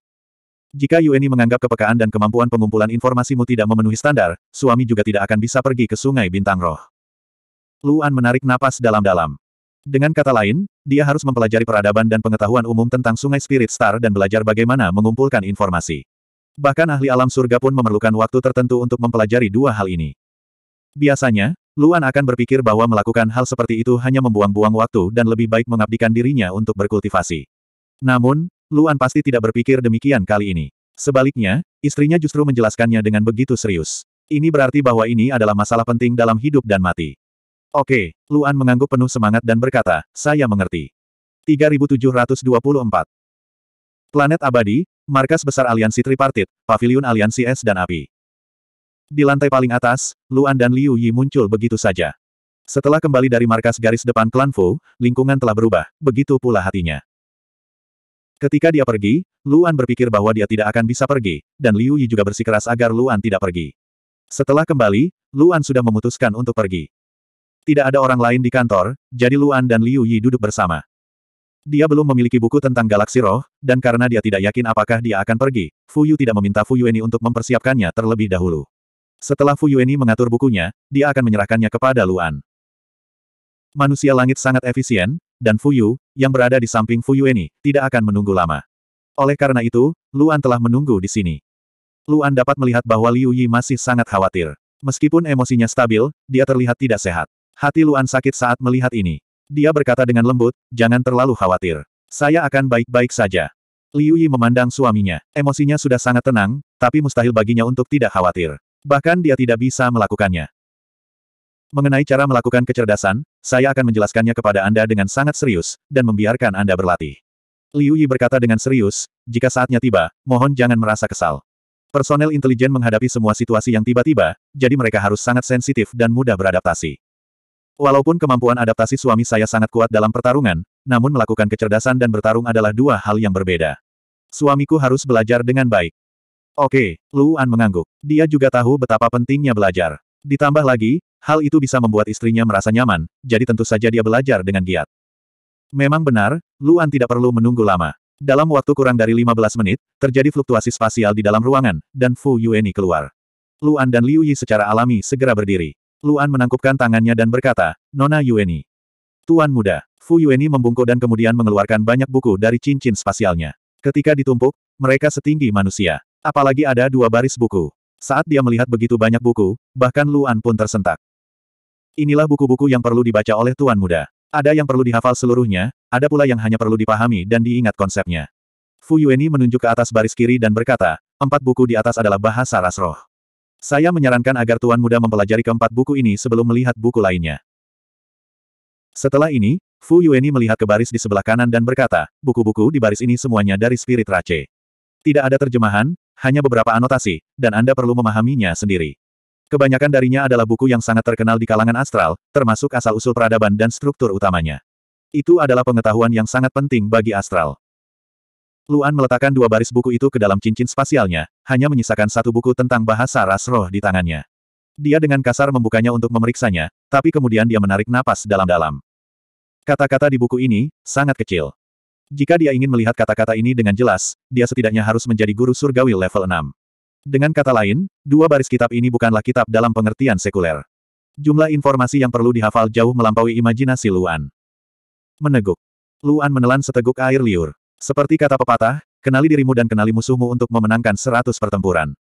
A: Jika Yueni menganggap kepekaan dan kemampuan pengumpulan informasimu tidak memenuhi standar, suami juga tidak akan bisa pergi ke sungai bintang roh. Luan menarik napas dalam-dalam. Dengan kata lain, dia harus mempelajari peradaban dan pengetahuan umum tentang Sungai Spirit Star dan belajar bagaimana mengumpulkan informasi. Bahkan ahli alam surga pun memerlukan waktu tertentu untuk mempelajari dua hal ini. Biasanya, Luan akan berpikir bahwa melakukan hal seperti itu hanya membuang-buang waktu dan lebih baik mengabdikan dirinya untuk berkultivasi. Namun, Luan pasti tidak berpikir demikian kali ini. Sebaliknya, istrinya justru menjelaskannya dengan begitu serius. Ini berarti bahwa ini adalah masalah penting dalam hidup dan mati. Oke, Luan mengangguk penuh semangat dan berkata, saya mengerti. 3724 Planet Abadi, Markas Besar Aliansi Tripartit, Paviliun Aliansi Es dan Api. Di lantai paling atas, Luan dan Liu Yi muncul begitu saja. Setelah kembali dari markas garis depan klan Fu, lingkungan telah berubah, begitu pula hatinya. Ketika dia pergi, Luan berpikir bahwa dia tidak akan bisa pergi, dan Liu Yi juga bersikeras agar Luan tidak pergi. Setelah kembali, Luan sudah memutuskan untuk pergi. Tidak ada orang lain di kantor, jadi Luan dan Liu Yi duduk bersama. Dia belum memiliki buku tentang galaksi roh, dan karena dia tidak yakin apakah dia akan pergi, Fu Yu tidak meminta Fu Yueni untuk mempersiapkannya terlebih dahulu. Setelah Fu Yueni mengatur bukunya, dia akan menyerahkannya kepada Luan. Manusia langit sangat efisien, dan Fu Fuyu, yang berada di samping Fu Yueni, tidak akan menunggu lama. Oleh karena itu, Luan telah menunggu di sini. Luan dapat melihat bahwa Liu Yi masih sangat khawatir. Meskipun emosinya stabil, dia terlihat tidak sehat. Hati Luan sakit saat melihat ini. Dia berkata dengan lembut, jangan terlalu khawatir. Saya akan baik-baik saja. Liu Yi memandang suaminya. Emosinya sudah sangat tenang, tapi mustahil baginya untuk tidak khawatir. Bahkan dia tidak bisa melakukannya. Mengenai cara melakukan kecerdasan, saya akan menjelaskannya kepada Anda dengan sangat serius, dan membiarkan Anda berlatih. Liu Yi berkata dengan serius, jika saatnya tiba, mohon jangan merasa kesal. Personel intelijen menghadapi semua situasi yang tiba-tiba, jadi mereka harus sangat sensitif dan mudah beradaptasi. Walaupun kemampuan adaptasi suami saya sangat kuat dalam pertarungan, namun melakukan kecerdasan dan bertarung adalah dua hal yang berbeda. Suamiku harus belajar dengan baik. Oke, Luan mengangguk. Dia juga tahu betapa pentingnya belajar. Ditambah lagi, hal itu bisa membuat istrinya merasa nyaman, jadi tentu saja dia belajar dengan giat. Memang benar, Luan tidak perlu menunggu lama. Dalam waktu kurang dari 15 menit, terjadi fluktuasi spasial di dalam ruangan, dan Fu Yueni keluar. Luan dan Liu Yi secara alami segera berdiri. Luan menangkupkan tangannya dan berkata, Nona Yueni. Tuan muda, Fu Yueni membungkuk dan kemudian mengeluarkan banyak buku dari cincin spasialnya. Ketika ditumpuk, mereka setinggi manusia. Apalagi ada dua baris buku. Saat dia melihat begitu banyak buku, bahkan Luan pun tersentak. Inilah buku-buku yang perlu dibaca oleh Tuan Muda. Ada yang perlu dihafal seluruhnya, ada pula yang hanya perlu dipahami dan diingat konsepnya. Fu Yueni menunjuk ke atas baris kiri dan berkata, empat buku di atas adalah bahasa ras roh. Saya menyarankan agar Tuan Muda mempelajari keempat buku ini sebelum melihat buku lainnya. Setelah ini, Fu Yueni melihat ke baris di sebelah kanan dan berkata, buku-buku di baris ini semuanya dari spirit race. Tidak ada terjemahan, hanya beberapa anotasi, dan Anda perlu memahaminya sendiri. Kebanyakan darinya adalah buku yang sangat terkenal di kalangan astral, termasuk asal-usul peradaban dan struktur utamanya. Itu adalah pengetahuan yang sangat penting bagi astral. Luan meletakkan dua baris buku itu ke dalam cincin spasialnya, hanya menyisakan satu buku tentang bahasa ras roh di tangannya. Dia dengan kasar membukanya untuk memeriksanya, tapi kemudian dia menarik napas dalam-dalam. Kata-kata di buku ini, sangat kecil. Jika dia ingin melihat kata-kata ini dengan jelas, dia setidaknya harus menjadi guru surgawi level 6. Dengan kata lain, dua baris kitab ini bukanlah kitab dalam pengertian sekuler. Jumlah informasi yang perlu dihafal jauh melampaui imajinasi Luan. Meneguk. Luan menelan seteguk air liur. Seperti kata pepatah, kenali dirimu dan kenali musuhmu untuk memenangkan seratus pertempuran.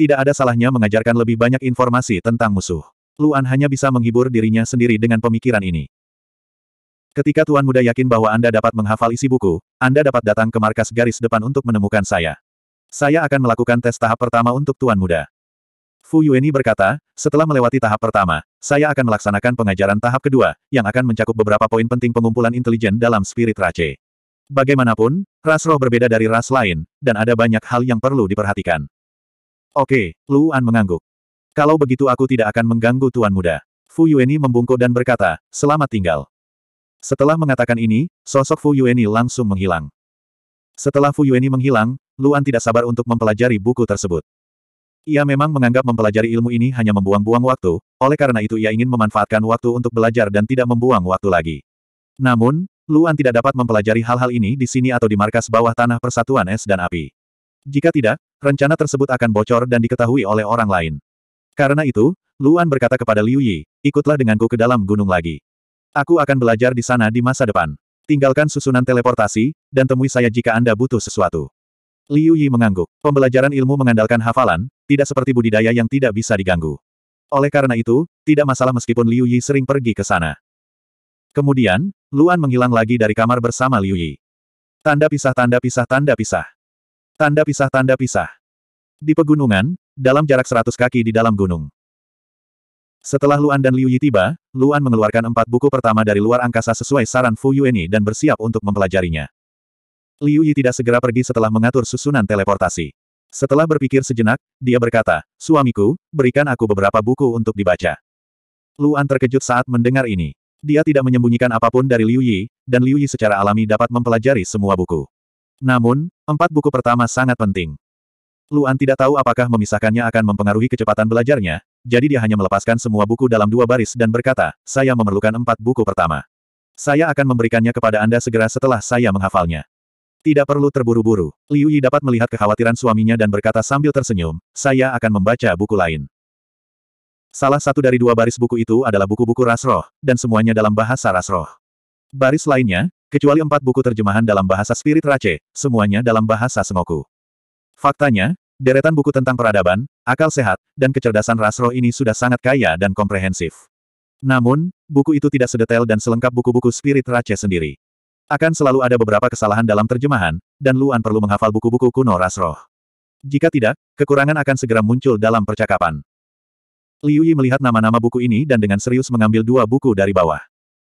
A: Tidak ada salahnya mengajarkan lebih banyak informasi tentang musuh. Luan hanya bisa menghibur dirinya sendiri dengan pemikiran ini. Ketika Tuan Muda yakin bahwa Anda dapat menghafal isi buku, Anda dapat datang ke markas garis depan untuk menemukan saya. Saya akan melakukan tes tahap pertama untuk Tuan Muda. Fu Yueni berkata, setelah melewati tahap pertama, saya akan melaksanakan pengajaran tahap kedua, yang akan mencakup beberapa poin penting pengumpulan intelijen dalam spirit race. Bagaimanapun, ras roh berbeda dari ras lain, dan ada banyak hal yang perlu diperhatikan. Oke, Luan mengangguk. Kalau begitu aku tidak akan mengganggu Tuan Muda. Fu Yueni membungkuk dan berkata, selamat tinggal. Setelah mengatakan ini, sosok Fu Yueni langsung menghilang. Setelah Fu Yueni menghilang, Luan tidak sabar untuk mempelajari buku tersebut. Ia memang menganggap mempelajari ilmu ini hanya membuang-buang waktu, oleh karena itu ia ingin memanfaatkan waktu untuk belajar dan tidak membuang waktu lagi. Namun, Luan tidak dapat mempelajari hal-hal ini di sini atau di markas bawah tanah Persatuan Es dan Api. Jika tidak, rencana tersebut akan bocor dan diketahui oleh orang lain. Karena itu, Luan berkata kepada Liu Yi, ikutlah denganku ke dalam gunung lagi. Aku akan belajar di sana di masa depan. Tinggalkan susunan teleportasi, dan temui saya jika Anda butuh sesuatu. Liu Yi mengangguk. Pembelajaran ilmu mengandalkan hafalan, tidak seperti budidaya yang tidak bisa diganggu. Oleh karena itu, tidak masalah meskipun Liu Yi sering pergi ke sana. Kemudian, Luan menghilang lagi dari kamar bersama Liu Yi. Tanda pisah tanda pisah tanda pisah. Tanda pisah tanda pisah. Di pegunungan, dalam jarak seratus kaki di dalam gunung. Setelah Luan dan Liu Yi tiba, Luan mengeluarkan empat buku pertama dari luar angkasa sesuai saran Fu Yueni dan bersiap untuk mempelajarinya. Liu Yi tidak segera pergi setelah mengatur susunan teleportasi. Setelah berpikir sejenak, dia berkata, Suamiku, berikan aku beberapa buku untuk dibaca. Luan terkejut saat mendengar ini. Dia tidak menyembunyikan apapun dari Liu Yi, dan Liu Yi secara alami dapat mempelajari semua buku. Namun, empat buku pertama sangat penting. Luan tidak tahu apakah memisahkannya akan mempengaruhi kecepatan belajarnya, jadi dia hanya melepaskan semua buku dalam dua baris dan berkata, saya memerlukan empat buku pertama. Saya akan memberikannya kepada Anda segera setelah saya menghafalnya. Tidak perlu terburu-buru, Liu Yi dapat melihat kekhawatiran suaminya dan berkata sambil tersenyum, saya akan membaca buku lain. Salah satu dari dua baris buku itu adalah buku-buku rasroh, dan semuanya dalam bahasa rasroh. Baris lainnya, kecuali empat buku terjemahan dalam bahasa spirit rache, semuanya dalam bahasa sengoku. Faktanya, Deretan buku tentang peradaban, akal sehat, dan kecerdasan ras roh ini sudah sangat kaya dan komprehensif. Namun, buku itu tidak sedetail dan selengkap buku-buku spirit race sendiri. Akan selalu ada beberapa kesalahan dalam terjemahan, dan Luan perlu menghafal buku-buku kuno ras roh. Jika tidak, kekurangan akan segera muncul dalam percakapan. Liu Yi melihat nama-nama buku ini dan dengan serius mengambil dua buku dari bawah.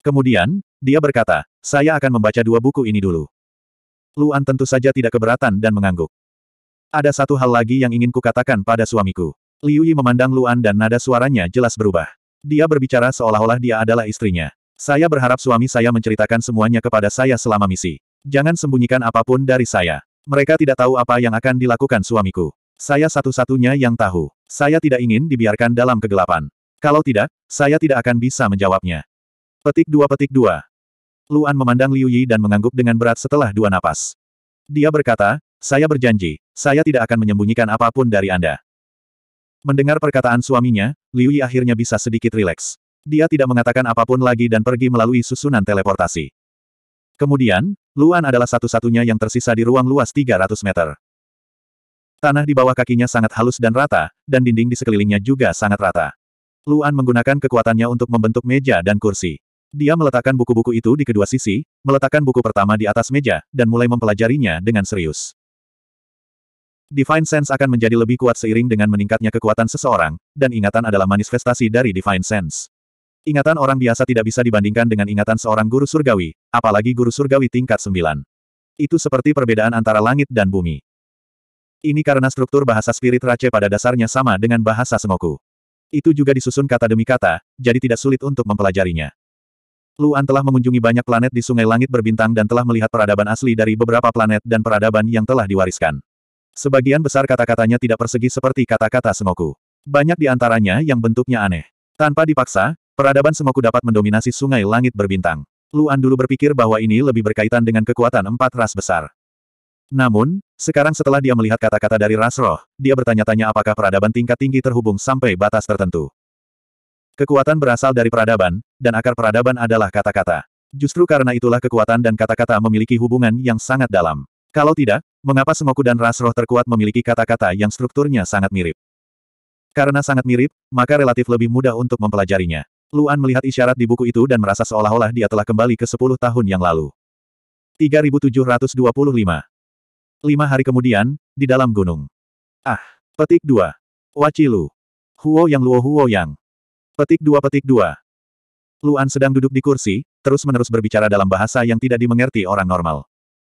A: Kemudian, dia berkata, saya akan membaca dua buku ini dulu. Luan tentu saja tidak keberatan dan mengangguk. Ada satu hal lagi yang ingin kukatakan pada suamiku. Liu Yi memandang Luan dan nada suaranya jelas berubah. Dia berbicara seolah-olah dia adalah istrinya. Saya berharap suami saya menceritakan semuanya kepada saya selama misi. Jangan sembunyikan apapun dari saya. Mereka tidak tahu apa yang akan dilakukan suamiku. Saya satu-satunya yang tahu. Saya tidak ingin dibiarkan dalam kegelapan. Kalau tidak, saya tidak akan bisa menjawabnya. Petik dua petik dua. Luan memandang Liu Yi dan mengangguk dengan berat setelah dua napas. Dia berkata, saya berjanji, saya tidak akan menyembunyikan apapun dari Anda. Mendengar perkataan suaminya, Liu Yi akhirnya bisa sedikit rileks. Dia tidak mengatakan apapun lagi dan pergi melalui susunan teleportasi. Kemudian, Luan adalah satu-satunya yang tersisa di ruang luas 300 meter. Tanah di bawah kakinya sangat halus dan rata, dan dinding di sekelilingnya juga sangat rata. Luan menggunakan kekuatannya untuk membentuk meja dan kursi. Dia meletakkan buku-buku itu di kedua sisi, meletakkan buku pertama di atas meja, dan mulai mempelajarinya dengan serius. Divine Sense akan menjadi lebih kuat seiring dengan meningkatnya kekuatan seseorang, dan ingatan adalah manifestasi dari Divine Sense. Ingatan orang biasa tidak bisa dibandingkan dengan ingatan seorang guru surgawi, apalagi guru surgawi tingkat 9. Itu seperti perbedaan antara langit dan bumi. Ini karena struktur bahasa spirit Rache pada dasarnya sama dengan bahasa Semoku. Itu juga disusun kata demi kata, jadi tidak sulit untuk mempelajarinya. Luan telah mengunjungi banyak planet di Sungai Langit Berbintang dan telah melihat peradaban asli dari beberapa planet dan peradaban yang telah diwariskan. Sebagian besar kata-katanya tidak persegi seperti kata-kata semoku. Banyak di antaranya yang bentuknya aneh. Tanpa dipaksa, peradaban semoku dapat mendominasi sungai langit berbintang. Luan dulu berpikir bahwa ini lebih berkaitan dengan kekuatan empat ras besar. Namun, sekarang setelah dia melihat kata-kata dari ras roh, dia bertanya-tanya apakah peradaban tingkat tinggi terhubung sampai batas tertentu. Kekuatan berasal dari peradaban, dan akar peradaban adalah kata-kata. Justru karena itulah kekuatan dan kata-kata memiliki hubungan yang sangat dalam. Kalau tidak, mengapa Sengoku dan ras roh terkuat memiliki kata-kata yang strukturnya sangat mirip? Karena sangat mirip, maka relatif lebih mudah untuk mempelajarinya. Luan melihat isyarat di buku itu dan merasa seolah-olah dia telah kembali ke 10 tahun yang lalu. 3725 Lima hari kemudian, di dalam gunung. Ah, petik dua. Wacilu. Huo yang luo huo yang. Petik dua petik dua. Luan sedang duduk di kursi, terus-menerus berbicara dalam bahasa yang tidak dimengerti orang normal.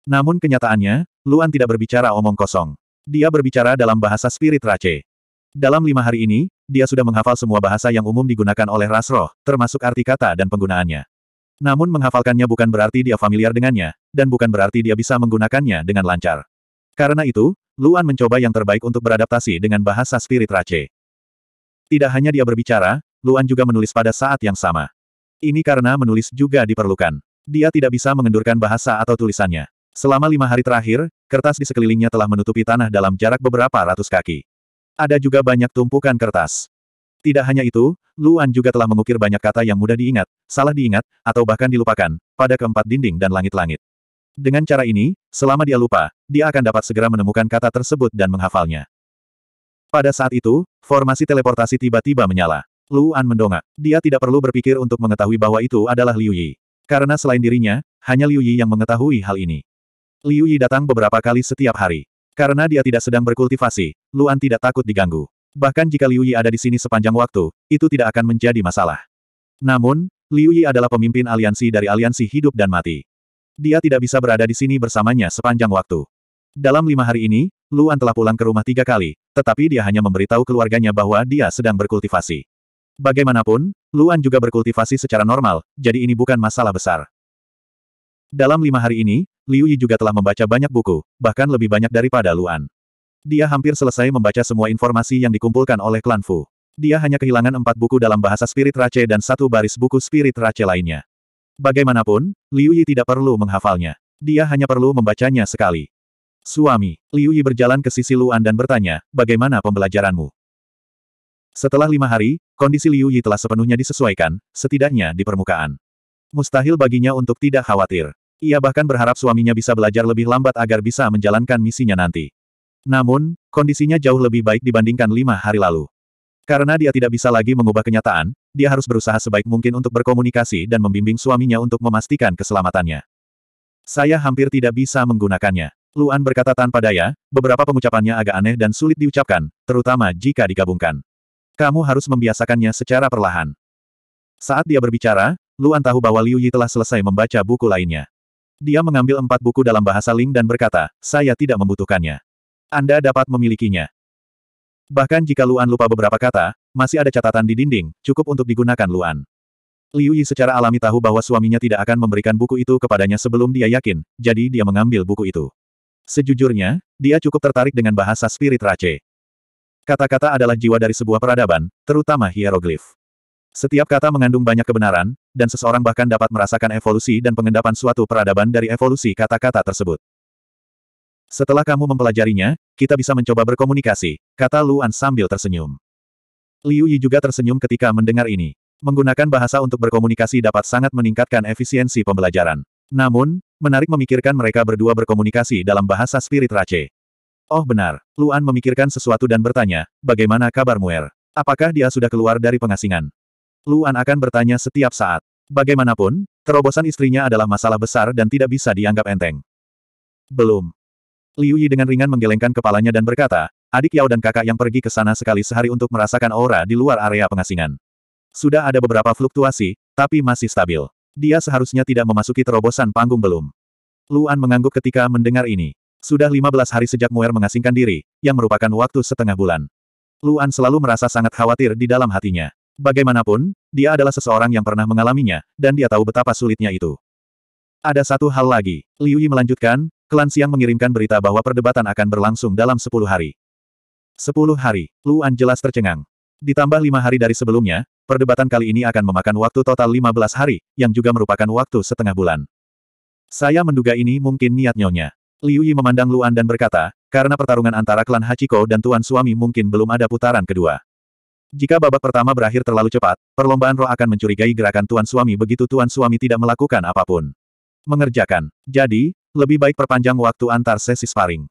A: Namun kenyataannya, Luan tidak berbicara omong kosong. Dia berbicara dalam bahasa spirit race. Dalam lima hari ini, dia sudah menghafal semua bahasa yang umum digunakan oleh ras roh, termasuk arti kata dan penggunaannya. Namun menghafalkannya bukan berarti dia familiar dengannya, dan bukan berarti dia bisa menggunakannya dengan lancar. Karena itu, Luan mencoba yang terbaik untuk beradaptasi dengan bahasa spirit race. Tidak hanya dia berbicara, Luan juga menulis pada saat yang sama. Ini karena menulis juga diperlukan. Dia tidak bisa mengendurkan bahasa atau tulisannya. Selama lima hari terakhir, kertas di sekelilingnya telah menutupi tanah dalam jarak beberapa ratus kaki. Ada juga banyak tumpukan kertas. Tidak hanya itu, Luan juga telah mengukir banyak kata yang mudah diingat, salah diingat, atau bahkan dilupakan, pada keempat dinding dan langit-langit. Dengan cara ini, selama dia lupa, dia akan dapat segera menemukan kata tersebut dan menghafalnya. Pada saat itu, formasi teleportasi tiba-tiba menyala. Luan mendongak. Dia tidak perlu berpikir untuk mengetahui bahwa itu adalah Liu Yi. Karena selain dirinya, hanya Liu Yi yang mengetahui hal ini. Liu Yi datang beberapa kali setiap hari. Karena dia tidak sedang berkultivasi, Luan tidak takut diganggu. Bahkan jika Liu Yi ada di sini sepanjang waktu, itu tidak akan menjadi masalah. Namun, Liu Yi adalah pemimpin aliansi dari aliansi hidup dan mati. Dia tidak bisa berada di sini bersamanya sepanjang waktu. Dalam lima hari ini, Luan telah pulang ke rumah tiga kali, tetapi dia hanya memberitahu keluarganya bahwa dia sedang berkultivasi. Bagaimanapun, Luan juga berkultivasi secara normal, jadi ini bukan masalah besar. Dalam lima hari ini, Liu Yi juga telah membaca banyak buku, bahkan lebih banyak daripada Luan. Dia hampir selesai membaca semua informasi yang dikumpulkan oleh klan Fu. Dia hanya kehilangan empat buku dalam bahasa spirit race dan satu baris buku spirit race lainnya. Bagaimanapun, Liu Yi tidak perlu menghafalnya. Dia hanya perlu membacanya sekali. Suami, Liu Yi berjalan ke sisi Luan dan bertanya, bagaimana pembelajaranmu? Setelah lima hari, kondisi Liu Yi telah sepenuhnya disesuaikan, setidaknya di permukaan. Mustahil baginya untuk tidak khawatir. Ia bahkan berharap suaminya bisa belajar lebih lambat agar bisa menjalankan misinya nanti. Namun, kondisinya jauh lebih baik dibandingkan lima hari lalu. Karena dia tidak bisa lagi mengubah kenyataan, dia harus berusaha sebaik mungkin untuk berkomunikasi dan membimbing suaminya untuk memastikan keselamatannya. Saya hampir tidak bisa menggunakannya. Luan berkata tanpa daya, beberapa pengucapannya agak aneh dan sulit diucapkan, terutama jika digabungkan. Kamu harus membiasakannya secara perlahan. Saat dia berbicara, Luan tahu bahwa Liu Yi telah selesai membaca buku lainnya. Dia mengambil empat buku dalam bahasa Ling dan berkata, saya tidak membutuhkannya. Anda dapat memilikinya. Bahkan jika Luan lupa beberapa kata, masih ada catatan di dinding, cukup untuk digunakan Luan. Liu Yi secara alami tahu bahwa suaminya tidak akan memberikan buku itu kepadanya sebelum dia yakin, jadi dia mengambil buku itu. Sejujurnya, dia cukup tertarik dengan bahasa spirit race. Kata-kata adalah jiwa dari sebuah peradaban, terutama hieroglif. Setiap kata mengandung banyak kebenaran, dan seseorang bahkan dapat merasakan evolusi dan pengendapan suatu peradaban dari evolusi kata-kata tersebut. Setelah kamu mempelajarinya, kita bisa mencoba berkomunikasi, kata Luan sambil tersenyum. Liu Yi juga tersenyum ketika mendengar ini. Menggunakan bahasa untuk berkomunikasi dapat sangat meningkatkan efisiensi pembelajaran. Namun, menarik memikirkan mereka berdua berkomunikasi dalam bahasa spirit race. Oh benar, Luan memikirkan sesuatu dan bertanya, bagaimana kabar Muer? Apakah dia sudah keluar dari pengasingan? Luan akan bertanya setiap saat. Bagaimanapun, terobosan istrinya adalah masalah besar dan tidak bisa dianggap enteng. Belum. Liu Yi dengan ringan menggelengkan kepalanya dan berkata, adik Yao dan kakak yang pergi ke sana sekali sehari untuk merasakan aura di luar area pengasingan. Sudah ada beberapa fluktuasi, tapi masih stabil. Dia seharusnya tidak memasuki terobosan panggung belum. Luan mengangguk ketika mendengar ini. Sudah 15 hari sejak Muer mengasingkan diri, yang merupakan waktu setengah bulan. Luan selalu merasa sangat khawatir di dalam hatinya. Bagaimanapun, dia adalah seseorang yang pernah mengalaminya, dan dia tahu betapa sulitnya itu. Ada satu hal lagi, Liu Yi melanjutkan, klan Siang mengirimkan berita bahwa perdebatan akan berlangsung dalam sepuluh hari. Sepuluh hari, Luan jelas tercengang. Ditambah lima hari dari sebelumnya, perdebatan kali ini akan memakan waktu total lima belas hari, yang juga merupakan waktu setengah bulan. Saya menduga ini mungkin niat nyonya. Liu Yi memandang Luan dan berkata, karena pertarungan antara klan Hachiko dan tuan suami mungkin belum ada putaran kedua. Jika babak pertama berakhir terlalu cepat, perlombaan roh akan mencurigai gerakan tuan suami begitu tuan suami tidak melakukan apapun. Mengerjakan. Jadi, lebih baik perpanjang waktu antar sesi sparring.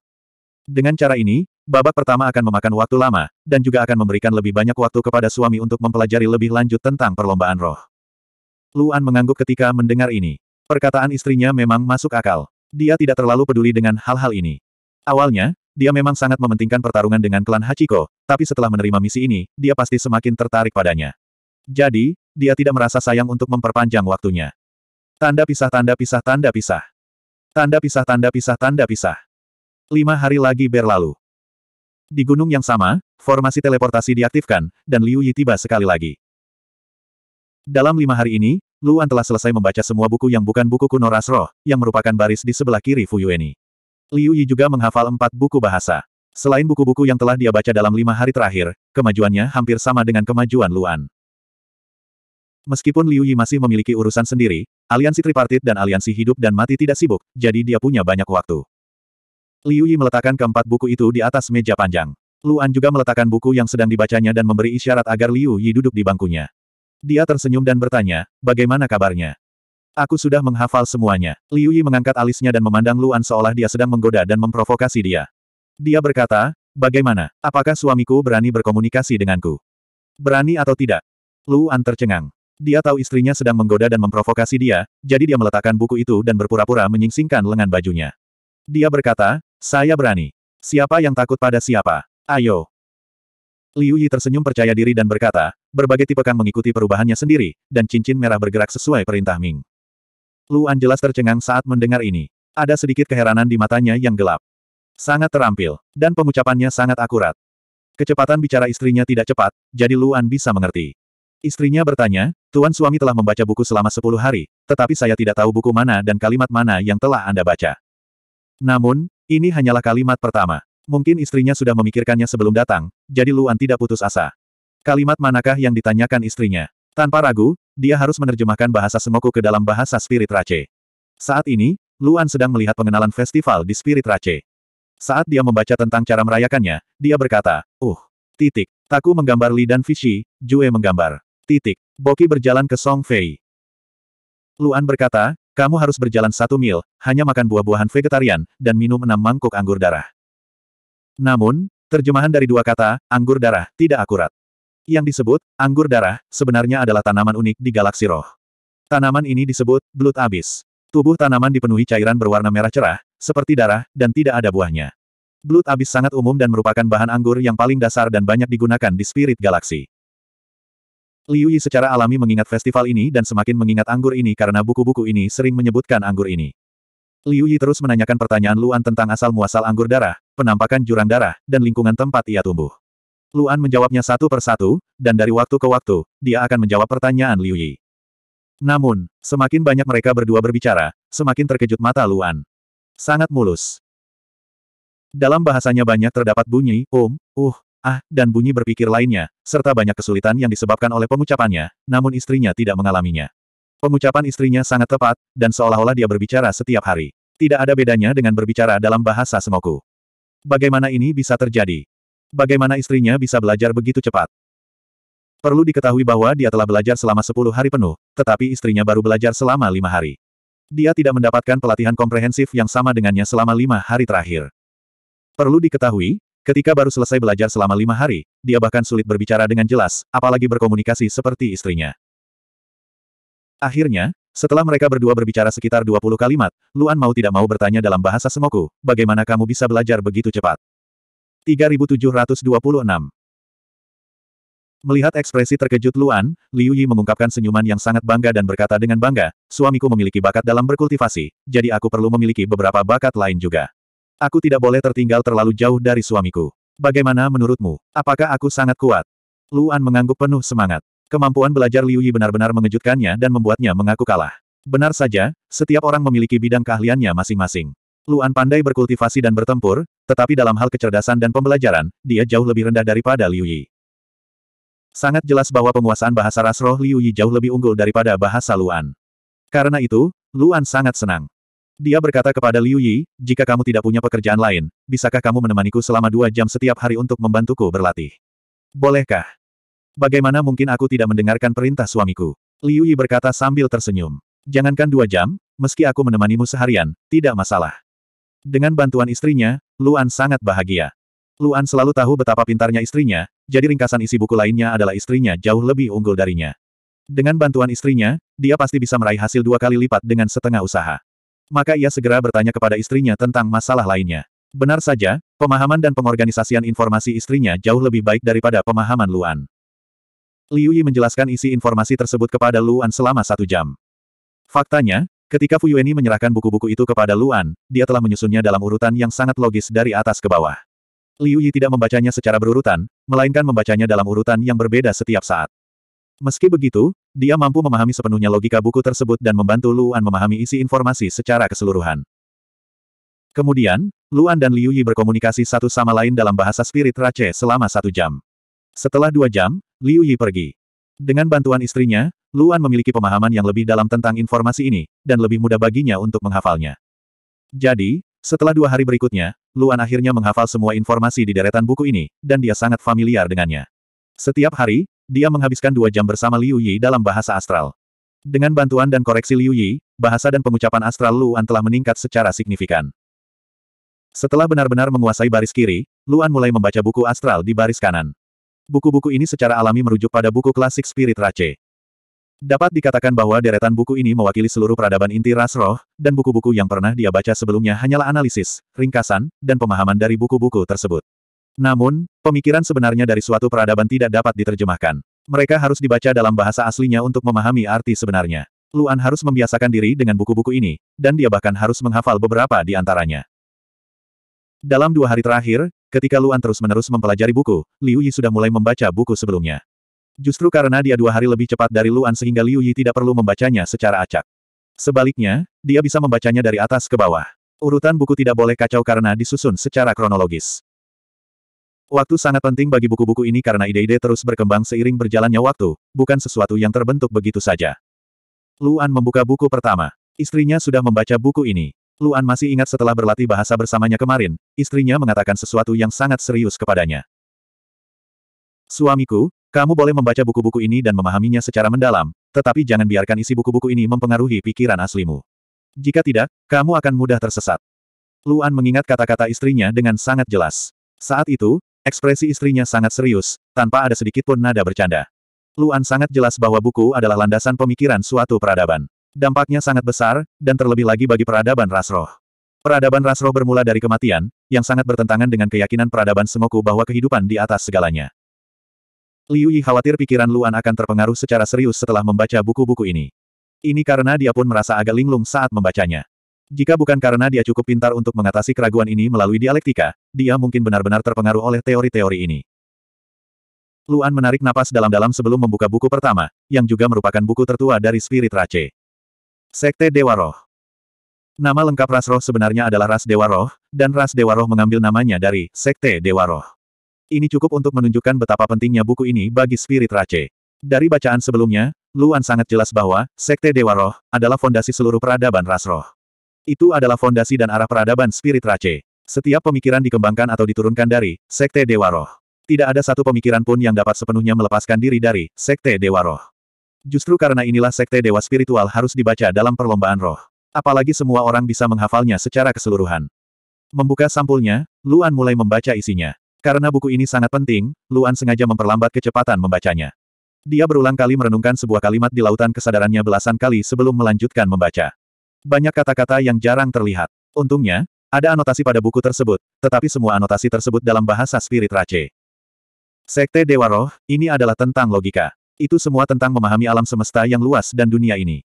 A: Dengan cara ini, babak pertama akan memakan waktu lama, dan juga akan memberikan lebih banyak waktu kepada suami untuk mempelajari lebih lanjut tentang perlombaan roh. Luan mengangguk ketika mendengar ini. Perkataan istrinya memang masuk akal. Dia tidak terlalu peduli dengan hal-hal ini. Awalnya, dia memang sangat mementingkan pertarungan dengan klan Hachiko, tapi setelah menerima misi ini, dia pasti semakin tertarik padanya. Jadi, dia tidak merasa sayang untuk memperpanjang waktunya. Tanda pisah tanda pisah tanda pisah. Tanda pisah tanda pisah tanda pisah. Lima hari lagi berlalu. Di gunung yang sama, formasi teleportasi diaktifkan, dan Liu Yi tiba sekali lagi. Dalam lima hari ini, Luan telah selesai membaca semua buku yang bukan buku kuno Rasroh, yang merupakan baris di sebelah kiri Fuyueni. Liu Yi juga menghafal empat buku bahasa. Selain buku-buku yang telah dia baca dalam lima hari terakhir, kemajuannya hampir sama dengan kemajuan Luan. Meskipun Liu Yi masih memiliki urusan sendiri, aliansi tripartit dan aliansi hidup dan mati tidak sibuk, jadi dia punya banyak waktu. Liu Yi meletakkan keempat buku itu di atas meja panjang. Luan juga meletakkan buku yang sedang dibacanya dan memberi isyarat agar Liu Yi duduk di bangkunya. Dia tersenyum dan bertanya, bagaimana kabarnya? Aku sudah menghafal semuanya. Liu Yi mengangkat alisnya dan memandang Luan seolah dia sedang menggoda dan memprovokasi dia. Dia berkata, bagaimana, apakah suamiku berani berkomunikasi denganku? Berani atau tidak? Luan tercengang. Dia tahu istrinya sedang menggoda dan memprovokasi dia, jadi dia meletakkan buku itu dan berpura-pura menyingsingkan lengan bajunya. Dia berkata, saya berani. Siapa yang takut pada siapa? Ayo. Liu Yi tersenyum percaya diri dan berkata, berbagai tipe Kang mengikuti perubahannya sendiri, dan cincin merah bergerak sesuai perintah Ming. Luan jelas tercengang saat mendengar ini. Ada sedikit keheranan di matanya yang gelap. Sangat terampil, dan pengucapannya sangat akurat. Kecepatan bicara istrinya tidak cepat, jadi Luan bisa mengerti. Istrinya bertanya, Tuan suami telah membaca buku selama 10 hari, tetapi saya tidak tahu buku mana dan kalimat mana yang telah Anda baca. Namun, ini hanyalah kalimat pertama. Mungkin istrinya sudah memikirkannya sebelum datang, jadi Luan tidak putus asa. Kalimat manakah yang ditanyakan istrinya? Tanpa ragu, dia harus menerjemahkan bahasa semoku ke dalam bahasa Spirit Race. Saat ini, Luan sedang melihat pengenalan festival di Spirit Race. Saat dia membaca tentang cara merayakannya, dia berkata, uh, titik, Taku menggambar Li dan Fishi, Jue menggambar, titik, Boki berjalan ke Song Fei. Luan berkata, kamu harus berjalan satu mil, hanya makan buah-buahan vegetarian, dan minum enam mangkuk anggur darah. Namun, terjemahan dari dua kata, anggur darah, tidak akurat. Yang disebut, anggur darah, sebenarnya adalah tanaman unik di galaksi roh. Tanaman ini disebut, blut abis. Tubuh tanaman dipenuhi cairan berwarna merah cerah, seperti darah, dan tidak ada buahnya. Blood abis sangat umum dan merupakan bahan anggur yang paling dasar dan banyak digunakan di Spirit Galaxy. Liu Yi secara alami mengingat festival ini dan semakin mengingat anggur ini karena buku-buku ini sering menyebutkan anggur ini. Liu Yi terus menanyakan pertanyaan Luan tentang asal-muasal anggur darah, penampakan jurang darah, dan lingkungan tempat ia tumbuh. Luan menjawabnya satu persatu, dan dari waktu ke waktu, dia akan menjawab pertanyaan Liu Yi. Namun, semakin banyak mereka berdua berbicara, semakin terkejut mata Luan. Sangat mulus. Dalam bahasanya banyak terdapat bunyi, um, uh, ah, dan bunyi berpikir lainnya, serta banyak kesulitan yang disebabkan oleh pengucapannya, namun istrinya tidak mengalaminya. Pengucapan istrinya sangat tepat, dan seolah-olah dia berbicara setiap hari. Tidak ada bedanya dengan berbicara dalam bahasa semoku. Bagaimana ini bisa terjadi? Bagaimana istrinya bisa belajar begitu cepat? Perlu diketahui bahwa dia telah belajar selama 10 hari penuh, tetapi istrinya baru belajar selama lima hari. Dia tidak mendapatkan pelatihan komprehensif yang sama dengannya selama lima hari terakhir. Perlu diketahui, ketika baru selesai belajar selama lima hari, dia bahkan sulit berbicara dengan jelas, apalagi berkomunikasi seperti istrinya. Akhirnya, setelah mereka berdua berbicara sekitar 20 kalimat, Luan mau tidak mau bertanya dalam bahasa Semoku, bagaimana kamu bisa belajar begitu cepat? 3726 Melihat ekspresi terkejut Luan, Liu Yi mengungkapkan senyuman yang sangat bangga dan berkata dengan bangga, suamiku memiliki bakat dalam berkultivasi, jadi aku perlu memiliki beberapa bakat lain juga. Aku tidak boleh tertinggal terlalu jauh dari suamiku. Bagaimana menurutmu? Apakah aku sangat kuat? Luan mengangguk penuh semangat. Kemampuan belajar Liu Yi benar-benar mengejutkannya dan membuatnya mengaku kalah. Benar saja, setiap orang memiliki bidang keahliannya masing-masing. Luan pandai berkultivasi dan bertempur, tetapi dalam hal kecerdasan dan pembelajaran, dia jauh lebih rendah daripada Liu Yi. Sangat jelas bahwa penguasaan bahasa ras roh Liu Yi jauh lebih unggul daripada bahasa Luan. Karena itu, Luan sangat senang. Dia berkata kepada Liu Yi, jika kamu tidak punya pekerjaan lain, bisakah kamu menemaniku selama dua jam setiap hari untuk membantuku berlatih? Bolehkah? Bagaimana mungkin aku tidak mendengarkan perintah suamiku? Liu Yi berkata sambil tersenyum. Jangankan dua jam, meski aku menemanimu seharian, tidak masalah. Dengan bantuan istrinya, Luan sangat bahagia. Luan selalu tahu betapa pintarnya istrinya, jadi ringkasan isi buku lainnya adalah istrinya jauh lebih unggul darinya. Dengan bantuan istrinya, dia pasti bisa meraih hasil dua kali lipat dengan setengah usaha. Maka ia segera bertanya kepada istrinya tentang masalah lainnya. Benar saja, pemahaman dan pengorganisasian informasi istrinya jauh lebih baik daripada pemahaman Luan. Liu Yi menjelaskan isi informasi tersebut kepada Luan selama satu jam. Faktanya, ketika Fu Yueni menyerahkan buku-buku itu kepada Luan, dia telah menyusunnya dalam urutan yang sangat logis dari atas ke bawah. Liu Yi tidak membacanya secara berurutan, melainkan membacanya dalam urutan yang berbeda setiap saat. Meski begitu, dia mampu memahami sepenuhnya logika buku tersebut dan membantu Luan memahami isi informasi secara keseluruhan. Kemudian, Luan dan Liu Yi berkomunikasi satu sama lain dalam bahasa spirit Rache selama satu jam. Setelah dua jam, Liu Yi pergi. Dengan bantuan istrinya, Luan memiliki pemahaman yang lebih dalam tentang informasi ini, dan lebih mudah baginya untuk menghafalnya. Jadi, setelah dua hari berikutnya, Luan akhirnya menghafal semua informasi di deretan buku ini, dan dia sangat familiar dengannya. Setiap hari, dia menghabiskan dua jam bersama Liu Yi dalam bahasa astral. Dengan bantuan dan koreksi Liu Yi, bahasa dan pengucapan astral Luan telah meningkat secara signifikan. Setelah benar-benar menguasai baris kiri, Luan mulai membaca buku astral di baris kanan. Buku-buku ini secara alami merujuk pada buku klasik Spirit Race. Dapat dikatakan bahwa deretan buku ini mewakili seluruh peradaban inti ras roh, dan buku-buku yang pernah dia baca sebelumnya hanyalah analisis, ringkasan, dan pemahaman dari buku-buku tersebut. Namun, pemikiran sebenarnya dari suatu peradaban tidak dapat diterjemahkan. Mereka harus dibaca dalam bahasa aslinya untuk memahami arti sebenarnya. Luan harus membiasakan diri dengan buku-buku ini, dan dia bahkan harus menghafal beberapa di antaranya. Dalam dua hari terakhir, ketika Luan terus-menerus mempelajari buku, Liu Yi sudah mulai membaca buku sebelumnya. Justru karena dia dua hari lebih cepat dari Luan sehingga Liu Yi tidak perlu membacanya secara acak. Sebaliknya, dia bisa membacanya dari atas ke bawah. Urutan buku tidak boleh kacau karena disusun secara kronologis. Waktu sangat penting bagi buku-buku ini karena ide-ide terus berkembang seiring berjalannya waktu, bukan sesuatu yang terbentuk begitu saja. Luan membuka buku pertama. Istrinya sudah membaca buku ini. Luan masih ingat setelah berlatih bahasa bersamanya kemarin, istrinya mengatakan sesuatu yang sangat serius kepadanya. Suamiku, kamu boleh membaca buku-buku ini dan memahaminya secara mendalam, tetapi jangan biarkan isi buku-buku ini mempengaruhi pikiran aslimu. Jika tidak, kamu akan mudah tersesat. Luan mengingat kata-kata istrinya dengan sangat jelas. Saat itu, ekspresi istrinya sangat serius, tanpa ada sedikit pun nada bercanda. Luan sangat jelas bahwa buku adalah landasan pemikiran suatu peradaban. Dampaknya sangat besar, dan terlebih lagi bagi peradaban rasroh. Peradaban rasroh bermula dari kematian, yang sangat bertentangan dengan keyakinan peradaban semoku bahwa kehidupan di atas segalanya. Liu Yi khawatir pikiran Luan akan terpengaruh secara serius setelah membaca buku-buku ini. Ini karena dia pun merasa agak linglung saat membacanya. Jika bukan karena dia cukup pintar untuk mengatasi keraguan ini melalui dialektika, dia mungkin benar-benar terpengaruh oleh teori-teori ini. Luan menarik napas dalam-dalam sebelum membuka buku pertama, yang juga merupakan buku tertua dari Spirit Rache. Sekte Dewa Roh Nama lengkap ras roh sebenarnya adalah ras Dewa Roh, dan ras Dewa Roh mengambil namanya dari Sekte Dewa Roh. Ini cukup untuk menunjukkan betapa pentingnya buku ini bagi spirit race. Dari bacaan sebelumnya, Luan sangat jelas bahwa Sekte Dewa Roh adalah fondasi seluruh peradaban ras roh. Itu adalah fondasi dan arah peradaban spirit race. Setiap pemikiran dikembangkan atau diturunkan dari Sekte Dewa Roh. Tidak ada satu pemikiran pun yang dapat sepenuhnya melepaskan diri dari Sekte Dewa Roh. Justru karena inilah Sekte Dewa Spiritual harus dibaca dalam perlombaan roh. Apalagi semua orang bisa menghafalnya secara keseluruhan. Membuka sampulnya, Luan mulai membaca isinya. Karena buku ini sangat penting, Luan sengaja memperlambat kecepatan membacanya. Dia berulang kali merenungkan sebuah kalimat di lautan kesadarannya belasan kali sebelum melanjutkan membaca. Banyak kata-kata yang jarang terlihat. Untungnya, ada anotasi pada buku tersebut, tetapi semua anotasi tersebut dalam bahasa spirit race. Sekte Dewa Roh, ini adalah tentang logika. Itu semua tentang memahami alam semesta yang luas dan dunia ini.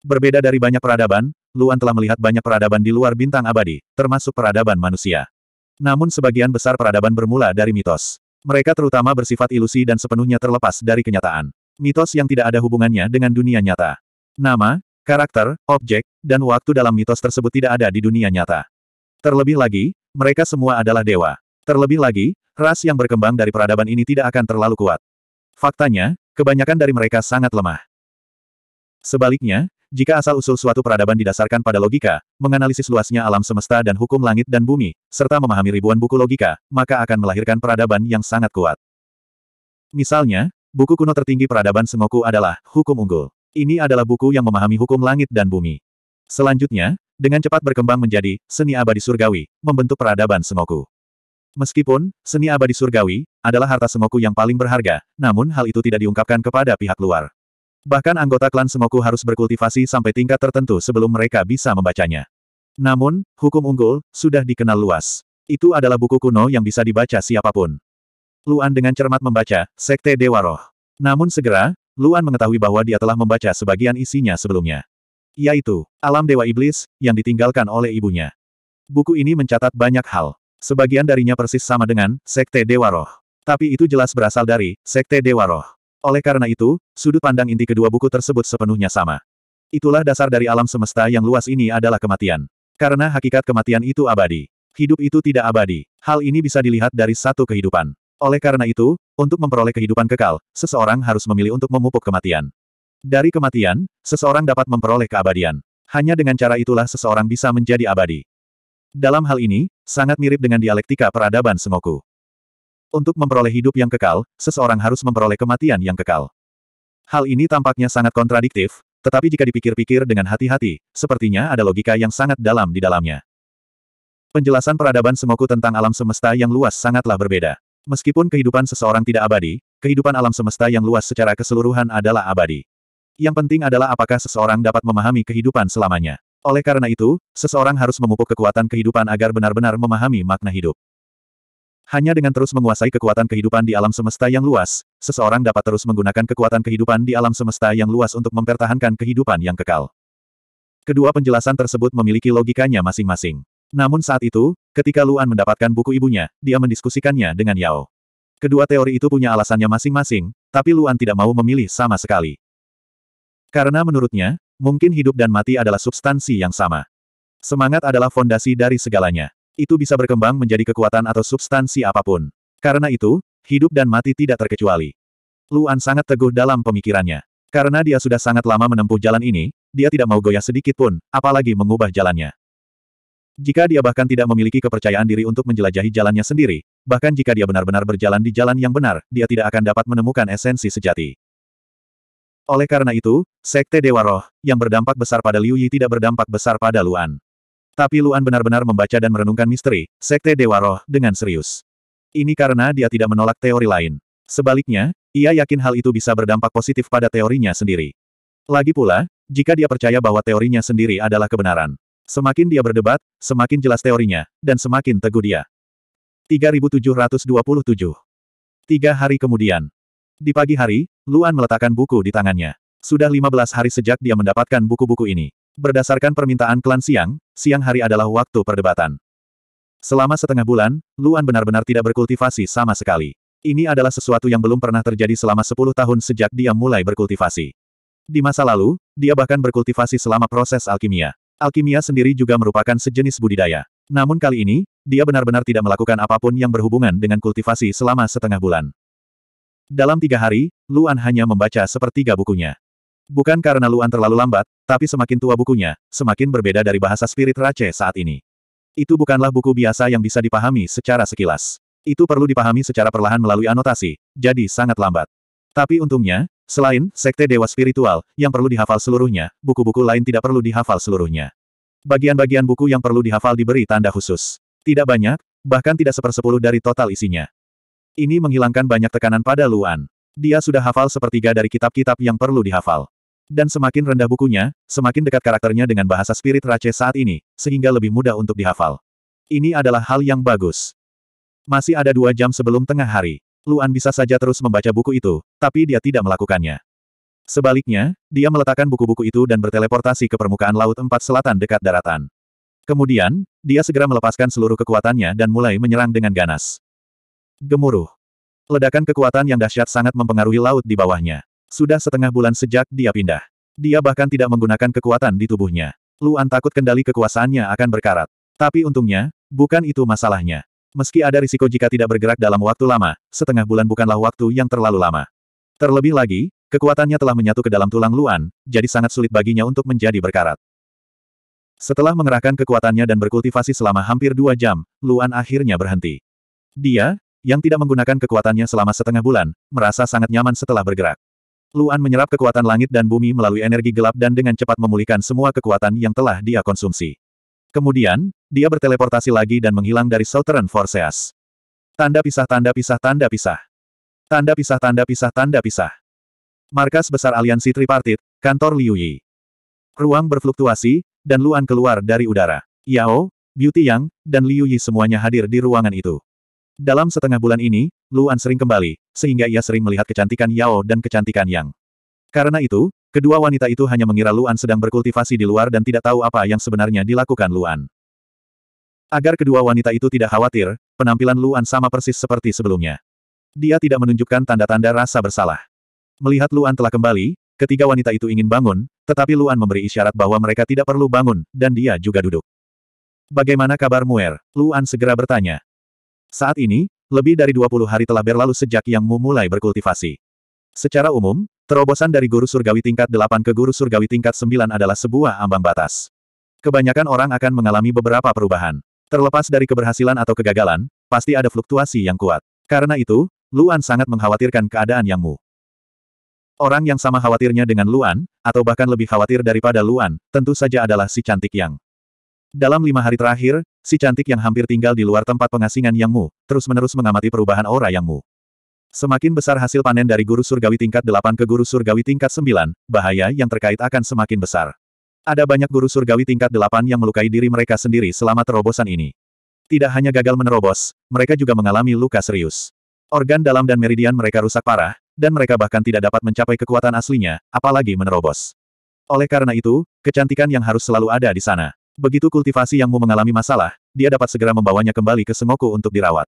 A: Berbeda dari banyak peradaban, Luan telah melihat banyak peradaban di luar bintang abadi, termasuk peradaban manusia. Namun sebagian besar peradaban bermula dari mitos. Mereka terutama bersifat ilusi dan sepenuhnya terlepas dari kenyataan. Mitos yang tidak ada hubungannya dengan dunia nyata. Nama, karakter, objek, dan waktu dalam mitos tersebut tidak ada di dunia nyata. Terlebih lagi, mereka semua adalah dewa. Terlebih lagi, ras yang berkembang dari peradaban ini tidak akan terlalu kuat. Faktanya, kebanyakan dari mereka sangat lemah. Sebaliknya, jika asal-usul suatu peradaban didasarkan pada logika, menganalisis luasnya alam semesta dan hukum langit dan bumi, serta memahami ribuan buku logika, maka akan melahirkan peradaban yang sangat kuat. Misalnya, buku kuno tertinggi peradaban Sengoku adalah Hukum Unggul. Ini adalah buku yang memahami hukum langit dan bumi. Selanjutnya, dengan cepat berkembang menjadi seni abadi surgawi, membentuk peradaban Sengoku. Meskipun, seni abadi surgawi, adalah harta Sengoku yang paling berharga, namun hal itu tidak diungkapkan kepada pihak luar. Bahkan anggota klan Semoku harus berkultivasi sampai tingkat tertentu sebelum mereka bisa membacanya. Namun, hukum unggul, sudah dikenal luas. Itu adalah buku kuno yang bisa dibaca siapapun. Luan dengan cermat membaca, Sekte Dewa Roh. Namun segera, Luan mengetahui bahwa dia telah membaca sebagian isinya sebelumnya. Yaitu, alam Dewa Iblis, yang ditinggalkan oleh ibunya. Buku ini mencatat banyak hal. Sebagian darinya persis sama dengan, Sekte Dewa Roh. Tapi itu jelas berasal dari, Sekte Dewa Roh. Oleh karena itu, sudut pandang inti kedua buku tersebut sepenuhnya sama. Itulah dasar dari alam semesta yang luas ini adalah kematian. Karena hakikat kematian itu abadi. Hidup itu tidak abadi. Hal ini bisa dilihat dari satu kehidupan. Oleh karena itu, untuk memperoleh kehidupan kekal, seseorang harus memilih untuk memupuk kematian. Dari kematian, seseorang dapat memperoleh keabadian. Hanya dengan cara itulah seseorang bisa menjadi abadi. Dalam hal ini, sangat mirip dengan dialektika peradaban Sengoku. Untuk memperoleh hidup yang kekal, seseorang harus memperoleh kematian yang kekal. Hal ini tampaknya sangat kontradiktif, tetapi jika dipikir-pikir dengan hati-hati, sepertinya ada logika yang sangat dalam di dalamnya. Penjelasan peradaban Sengoku tentang alam semesta yang luas sangatlah berbeda. Meskipun kehidupan seseorang tidak abadi, kehidupan alam semesta yang luas secara keseluruhan adalah abadi. Yang penting adalah apakah seseorang dapat memahami kehidupan selamanya. Oleh karena itu, seseorang harus memupuk kekuatan kehidupan agar benar-benar memahami makna hidup. Hanya dengan terus menguasai kekuatan kehidupan di alam semesta yang luas, seseorang dapat terus menggunakan kekuatan kehidupan di alam semesta yang luas untuk mempertahankan kehidupan yang kekal. Kedua penjelasan tersebut memiliki logikanya masing-masing. Namun saat itu, ketika Luan mendapatkan buku ibunya, dia mendiskusikannya dengan Yao. Kedua teori itu punya alasannya masing-masing, tapi Luan tidak mau memilih sama sekali. Karena menurutnya, mungkin hidup dan mati adalah substansi yang sama. Semangat adalah fondasi dari segalanya. Itu bisa berkembang menjadi kekuatan atau substansi apapun. Karena itu, hidup dan mati tidak terkecuali. Luan sangat teguh dalam pemikirannya. Karena dia sudah sangat lama menempuh jalan ini, dia tidak mau goyah sedikit pun, apalagi mengubah jalannya. Jika dia bahkan tidak memiliki kepercayaan diri untuk menjelajahi jalannya sendiri, bahkan jika dia benar-benar berjalan di jalan yang benar, dia tidak akan dapat menemukan esensi sejati. Oleh karena itu, Sekte Dewa Roh, yang berdampak besar pada Liu Yi tidak berdampak besar pada Luan. Tapi Luan benar-benar membaca dan merenungkan misteri, Sekte Dewa Roh, dengan serius. Ini karena dia tidak menolak teori lain. Sebaliknya, ia yakin hal itu bisa berdampak positif pada teorinya sendiri. Lagi pula, jika dia percaya bahwa teorinya sendiri adalah kebenaran, semakin dia berdebat, semakin jelas teorinya, dan semakin teguh dia. 3727 Tiga hari kemudian. Di pagi hari, Luan meletakkan buku di tangannya. Sudah 15 hari sejak dia mendapatkan buku-buku ini. Berdasarkan permintaan klan Siang, siang hari adalah waktu perdebatan. Selama setengah bulan, Luan benar-benar tidak berkultivasi sama sekali. Ini adalah sesuatu yang belum pernah terjadi selama 10 tahun sejak dia mulai berkultivasi. Di masa lalu, dia bahkan berkultivasi selama proses alkimia. Alkimia sendiri juga merupakan sejenis budidaya. Namun kali ini, dia benar-benar tidak melakukan apapun yang berhubungan dengan kultivasi selama setengah bulan. Dalam tiga hari, Luan hanya membaca sepertiga bukunya. Bukan karena Luan terlalu lambat, tapi semakin tua bukunya, semakin berbeda dari bahasa spirit Rache saat ini. Itu bukanlah buku biasa yang bisa dipahami secara sekilas. Itu perlu dipahami secara perlahan melalui anotasi, jadi sangat lambat. Tapi untungnya, selain sekte dewa spiritual yang perlu dihafal seluruhnya, buku-buku lain tidak perlu dihafal seluruhnya. Bagian-bagian buku yang perlu dihafal diberi tanda khusus. Tidak banyak, bahkan tidak sepersepuluh dari total isinya. Ini menghilangkan banyak tekanan pada Luan. Dia sudah hafal sepertiga dari kitab-kitab yang perlu dihafal. Dan semakin rendah bukunya, semakin dekat karakternya dengan bahasa spirit Rache saat ini, sehingga lebih mudah untuk dihafal. Ini adalah hal yang bagus. Masih ada dua jam sebelum tengah hari. Luan bisa saja terus membaca buku itu, tapi dia tidak melakukannya. Sebaliknya, dia meletakkan buku-buku itu dan berteleportasi ke permukaan Laut Empat Selatan dekat daratan. Kemudian, dia segera melepaskan seluruh kekuatannya dan mulai menyerang dengan ganas. Gemuruh. Ledakan kekuatan yang dahsyat sangat mempengaruhi laut di bawahnya. Sudah setengah bulan sejak dia pindah. Dia bahkan tidak menggunakan kekuatan di tubuhnya. Luan takut kendali kekuasaannya akan berkarat. Tapi untungnya, bukan itu masalahnya. Meski ada risiko jika tidak bergerak dalam waktu lama, setengah bulan bukanlah waktu yang terlalu lama. Terlebih lagi, kekuatannya telah menyatu ke dalam tulang Luan, jadi sangat sulit baginya untuk menjadi berkarat. Setelah mengerahkan kekuatannya dan berkultivasi selama hampir dua jam, Luan akhirnya berhenti. Dia, yang tidak menggunakan kekuatannya selama setengah bulan, merasa sangat nyaman setelah bergerak. Luan menyerap kekuatan langit dan bumi melalui energi gelap dan dengan cepat memulihkan semua kekuatan yang telah dia konsumsi. Kemudian, dia berteleportasi lagi dan menghilang dari Southern Forces. Tanda pisah tanda pisah tanda pisah. Tanda pisah tanda pisah tanda pisah. Markas besar aliansi tripartit, kantor Liu Yi. Ruang berfluktuasi, dan Luan keluar dari udara. Yao, Beauty Yang, dan Liu Yi semuanya hadir di ruangan itu. Dalam setengah bulan ini, Luan sering kembali, sehingga ia sering melihat kecantikan Yao dan kecantikan Yang. Karena itu, kedua wanita itu hanya mengira Luan sedang berkultivasi di luar dan tidak tahu apa yang sebenarnya dilakukan Luan. Agar kedua wanita itu tidak khawatir, penampilan Luan sama persis seperti sebelumnya. Dia tidak menunjukkan tanda-tanda rasa bersalah. Melihat Luan telah kembali, ketiga wanita itu ingin bangun, tetapi Luan memberi isyarat bahwa mereka tidak perlu bangun, dan dia juga duduk. Bagaimana kabar Muer? Luan segera bertanya. Saat ini, lebih dari 20 hari telah berlalu sejak Yang Mu mulai berkultivasi. Secara umum, terobosan dari guru surgawi tingkat 8 ke guru surgawi tingkat 9 adalah sebuah ambang batas. Kebanyakan orang akan mengalami beberapa perubahan. Terlepas dari keberhasilan atau kegagalan, pasti ada fluktuasi yang kuat. Karena itu, Luan sangat mengkhawatirkan keadaan Yang Mu. Orang yang sama khawatirnya dengan Luan, atau bahkan lebih khawatir daripada Luan, tentu saja adalah si cantik Yang. Dalam lima hari terakhir, Si cantik yang hampir tinggal di luar tempat pengasingan Yang Mu, terus-menerus mengamati perubahan aura Yang Mu. Semakin besar hasil panen dari guru surgawi tingkat 8 ke guru surgawi tingkat 9, bahaya yang terkait akan semakin besar. Ada banyak guru surgawi tingkat 8 yang melukai diri mereka sendiri selama terobosan ini. Tidak hanya gagal menerobos, mereka juga mengalami luka serius. Organ dalam dan meridian mereka rusak parah, dan mereka bahkan tidak dapat mencapai kekuatan aslinya, apalagi menerobos. Oleh karena itu, kecantikan yang harus selalu ada di sana. Begitu kultivasi yangmu mengalami masalah, dia dapat segera membawanya kembali ke Sengoku untuk dirawat.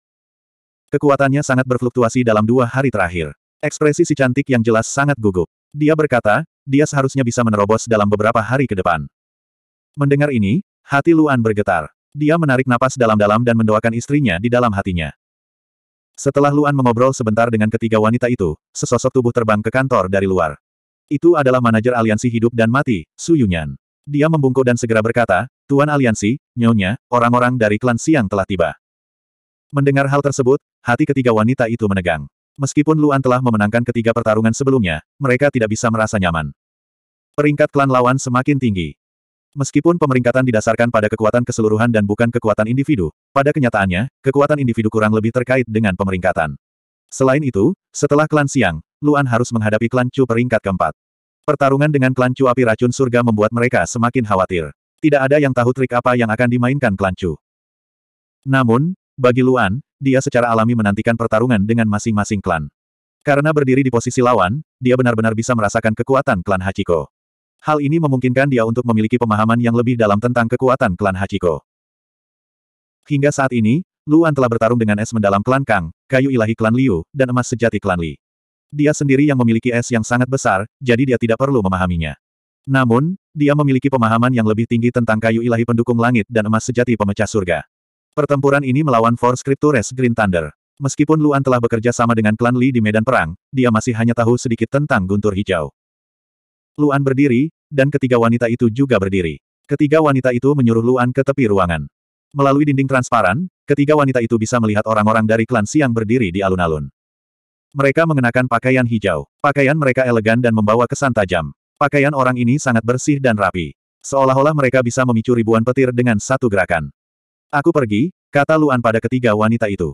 A: Kekuatannya sangat berfluktuasi dalam dua hari terakhir. Ekspresi si cantik yang jelas sangat gugup. Dia berkata, dia seharusnya bisa menerobos dalam beberapa hari ke depan. Mendengar ini, hati Luan bergetar. Dia menarik napas dalam-dalam dan mendoakan istrinya di dalam hatinya. Setelah Luan mengobrol sebentar dengan ketiga wanita itu, sesosok tubuh terbang ke kantor dari luar. Itu adalah manajer aliansi hidup dan mati, Su Yunyan. Dia membungkuk dan segera berkata, Tuan Aliansi, Nyonya, orang-orang dari klan Siang telah tiba. Mendengar hal tersebut, hati ketiga wanita itu menegang. Meskipun Luan telah memenangkan ketiga pertarungan sebelumnya, mereka tidak bisa merasa nyaman. Peringkat klan lawan semakin tinggi. Meskipun pemeringkatan didasarkan pada kekuatan keseluruhan dan bukan kekuatan individu, pada kenyataannya, kekuatan individu kurang lebih terkait dengan pemeringkatan. Selain itu, setelah klan Siang, Luan harus menghadapi klan Chu peringkat keempat. Pertarungan dengan klan Chu api racun surga membuat mereka semakin khawatir. Tidak ada yang tahu trik apa yang akan dimainkan klan Chu. Namun, bagi Luan, dia secara alami menantikan pertarungan dengan masing-masing klan. Karena berdiri di posisi lawan, dia benar-benar bisa merasakan kekuatan klan Hachiko. Hal ini memungkinkan dia untuk memiliki pemahaman yang lebih dalam tentang kekuatan klan Hachiko. Hingga saat ini, Luan telah bertarung dengan es mendalam klan Kang, kayu ilahi klan Liu, dan emas sejati klan Li dia sendiri yang memiliki es yang sangat besar, jadi dia tidak perlu memahaminya. Namun, dia memiliki pemahaman yang lebih tinggi tentang kayu ilahi pendukung langit dan emas sejati pemecah surga. Pertempuran ini melawan Force Scriptures Green Thunder. Meskipun Luan telah bekerja sama dengan klan Li di medan perang, dia masih hanya tahu sedikit tentang guntur hijau. Luan berdiri, dan ketiga wanita itu juga berdiri. Ketiga wanita itu menyuruh Luan ke tepi ruangan. Melalui dinding transparan, ketiga wanita itu bisa melihat orang-orang dari klan Siang berdiri di alun-alun. Mereka mengenakan pakaian hijau. Pakaian mereka elegan dan membawa kesan tajam. Pakaian orang ini sangat bersih dan rapi. Seolah-olah mereka bisa memicu ribuan petir dengan satu gerakan. Aku pergi, kata Luan pada ketiga wanita itu.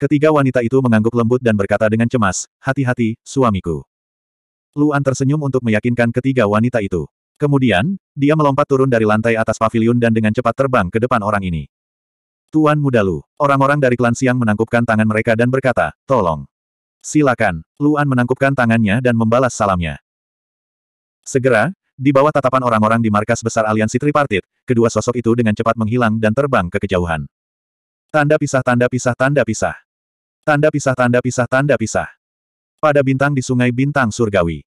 A: Ketiga wanita itu mengangguk lembut dan berkata dengan cemas, hati-hati, suamiku. Luan tersenyum untuk meyakinkan ketiga wanita itu. Kemudian, dia melompat turun dari lantai atas pavilion dan dengan cepat terbang ke depan orang ini. Tuan Mudalu, orang-orang dari klan Siang menangkupkan tangan mereka dan berkata, tolong. Silakan. Luan menangkupkan tangannya dan membalas salamnya. Segera, di bawah tatapan orang-orang di markas besar aliansi tripartit, kedua sosok itu dengan cepat menghilang dan terbang ke kejauhan. Tanda pisah tanda pisah tanda pisah. Tanda pisah tanda pisah tanda pisah. Pada bintang di sungai bintang surgawi.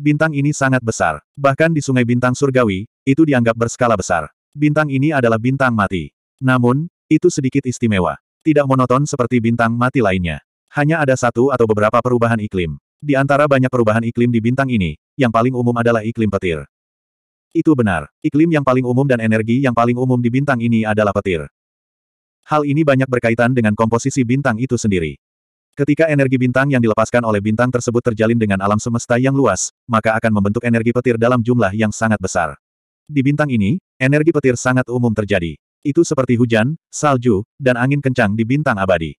A: Bintang ini sangat besar. Bahkan di sungai bintang surgawi, itu dianggap berskala besar. Bintang ini adalah bintang mati. Namun, itu sedikit istimewa. Tidak monoton seperti bintang mati lainnya. Hanya ada satu atau beberapa perubahan iklim. Di antara banyak perubahan iklim di bintang ini, yang paling umum adalah iklim petir. Itu benar, iklim yang paling umum dan energi yang paling umum di bintang ini adalah petir. Hal ini banyak berkaitan dengan komposisi bintang itu sendiri. Ketika energi bintang yang dilepaskan oleh bintang tersebut terjalin dengan alam semesta yang luas, maka akan membentuk energi petir dalam jumlah yang sangat besar. Di bintang ini, energi petir sangat umum terjadi. Itu seperti hujan, salju, dan angin kencang di bintang abadi.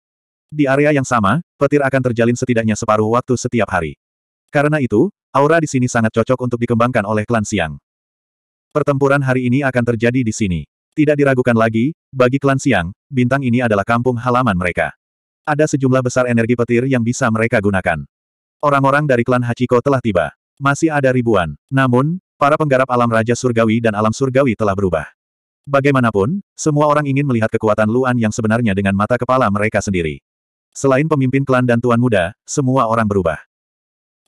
A: Di area yang sama, petir akan terjalin setidaknya separuh waktu setiap hari. Karena itu, aura di sini sangat cocok untuk dikembangkan oleh klan Siang. Pertempuran hari ini akan terjadi di sini. Tidak diragukan lagi, bagi klan Siang, bintang ini adalah kampung halaman mereka. Ada sejumlah besar energi petir yang bisa mereka gunakan. Orang-orang dari klan Hachiko telah tiba. Masih ada ribuan. Namun, para penggarap alam Raja Surgawi dan alam Surgawi telah berubah. Bagaimanapun, semua orang ingin melihat kekuatan Luan yang sebenarnya dengan mata kepala mereka sendiri. Selain pemimpin klan dan tuan muda, semua orang berubah.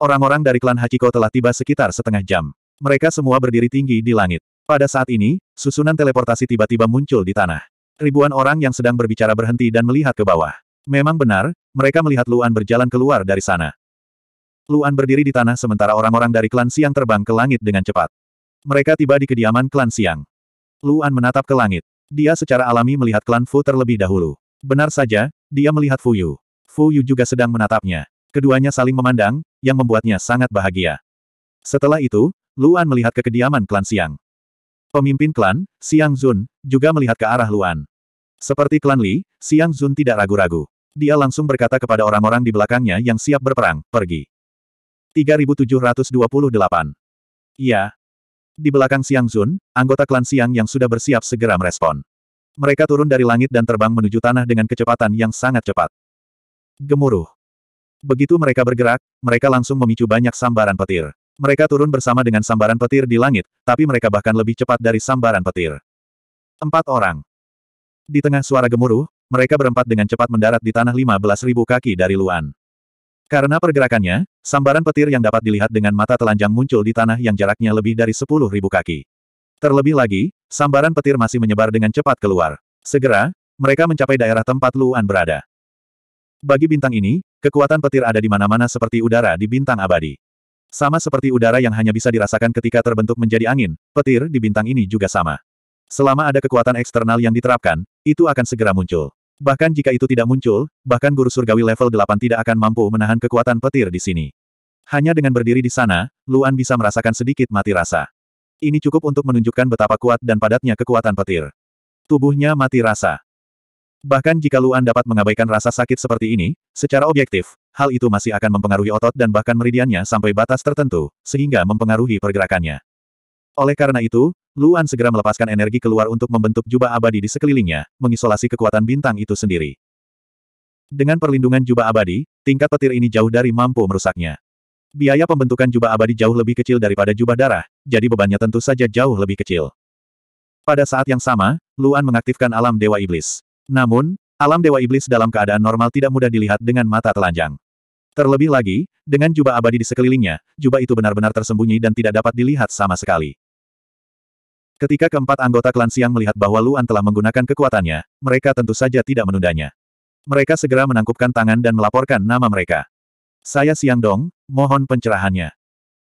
A: Orang-orang dari klan Hachiko telah tiba sekitar setengah jam. Mereka semua berdiri tinggi di langit. Pada saat ini, susunan teleportasi tiba-tiba muncul di tanah. Ribuan orang yang sedang berbicara berhenti dan melihat ke bawah. Memang benar, mereka melihat Luan berjalan keluar dari sana. Luan berdiri di tanah sementara orang-orang dari klan Siang terbang ke langit dengan cepat. Mereka tiba di kediaman klan Siang. Luan menatap ke langit. Dia secara alami melihat klan Fu terlebih dahulu. Benar saja, dia melihat Fuyu. Fuyu juga sedang menatapnya. Keduanya saling memandang, yang membuatnya sangat bahagia. Setelah itu, Luan melihat ke kediaman klan Siang. Pemimpin klan, Siang Zun, juga melihat ke arah Luan. Seperti klan Li, Siang Zun tidak ragu-ragu. Dia langsung berkata kepada orang-orang di belakangnya yang siap berperang, pergi. 3728. Iya. Di belakang Siang Zun, anggota klan Siang yang sudah bersiap segera merespon. Mereka turun dari langit dan terbang menuju tanah dengan kecepatan yang sangat cepat. Gemuruh. Begitu mereka bergerak, mereka langsung memicu banyak sambaran petir. Mereka turun bersama dengan sambaran petir di langit, tapi mereka bahkan lebih cepat dari sambaran petir. Empat orang. Di tengah suara gemuruh, mereka berempat dengan cepat mendarat di tanah 15.000 kaki dari Luan. Karena pergerakannya, sambaran petir yang dapat dilihat dengan mata telanjang muncul di tanah yang jaraknya lebih dari 10.000 kaki. Terlebih lagi, Sambaran petir masih menyebar dengan cepat keluar. Segera, mereka mencapai daerah tempat Luan berada. Bagi bintang ini, kekuatan petir ada di mana-mana seperti udara di bintang abadi. Sama seperti udara yang hanya bisa dirasakan ketika terbentuk menjadi angin, petir di bintang ini juga sama. Selama ada kekuatan eksternal yang diterapkan, itu akan segera muncul. Bahkan jika itu tidak muncul, bahkan guru surgawi level 8 tidak akan mampu menahan kekuatan petir di sini. Hanya dengan berdiri di sana, Luan bisa merasakan sedikit mati rasa. Ini cukup untuk menunjukkan betapa kuat dan padatnya kekuatan petir. Tubuhnya mati rasa. Bahkan jika Luan dapat mengabaikan rasa sakit seperti ini, secara objektif, hal itu masih akan mempengaruhi otot dan bahkan meridiannya sampai batas tertentu, sehingga mempengaruhi pergerakannya. Oleh karena itu, Luan segera melepaskan energi keluar untuk membentuk jubah abadi di sekelilingnya, mengisolasi kekuatan bintang itu sendiri. Dengan perlindungan jubah abadi, tingkat petir ini jauh dari mampu merusaknya. Biaya pembentukan jubah abadi jauh lebih kecil daripada jubah darah, jadi bebannya tentu saja jauh lebih kecil. Pada saat yang sama, Luan mengaktifkan alam Dewa Iblis. Namun, alam Dewa Iblis dalam keadaan normal tidak mudah dilihat dengan mata telanjang. Terlebih lagi, dengan jubah abadi di sekelilingnya, jubah itu benar-benar tersembunyi dan tidak dapat dilihat sama sekali. Ketika keempat anggota klan Siang melihat bahwa Luan telah menggunakan kekuatannya, mereka tentu saja tidak menundanya. Mereka segera menangkupkan tangan dan melaporkan nama mereka. Saya Siang Dong, mohon pencerahannya.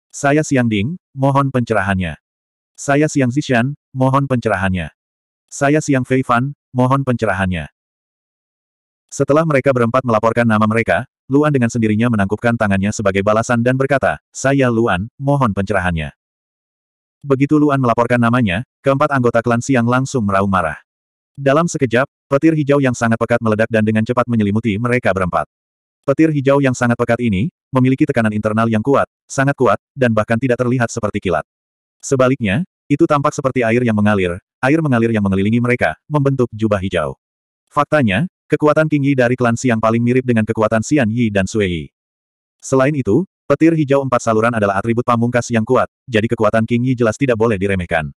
A: Saya Siang Ding, mohon pencerahannya. Saya Siang Zishan, mohon pencerahannya. Saya Siang Fei Fan, mohon pencerahannya. Setelah mereka berempat melaporkan nama mereka, Luan dengan sendirinya menangkupkan tangannya sebagai balasan dan berkata, Saya Luan, mohon pencerahannya. Begitu Luan melaporkan namanya, keempat anggota klan Siang langsung meraung marah. Dalam sekejap, petir hijau yang sangat pekat meledak dan dengan cepat menyelimuti mereka berempat. Petir hijau yang sangat pekat ini, memiliki tekanan internal yang kuat, sangat kuat, dan bahkan tidak terlihat seperti kilat. Sebaliknya, itu tampak seperti air yang mengalir, air mengalir yang mengelilingi mereka, membentuk jubah hijau. Faktanya, kekuatan King Yi dari klan Siang paling mirip dengan kekuatan Xian Yi dan Sui Yi. Selain itu, petir hijau empat saluran adalah atribut pamungkas yang kuat, jadi kekuatan King Yi jelas tidak boleh diremehkan.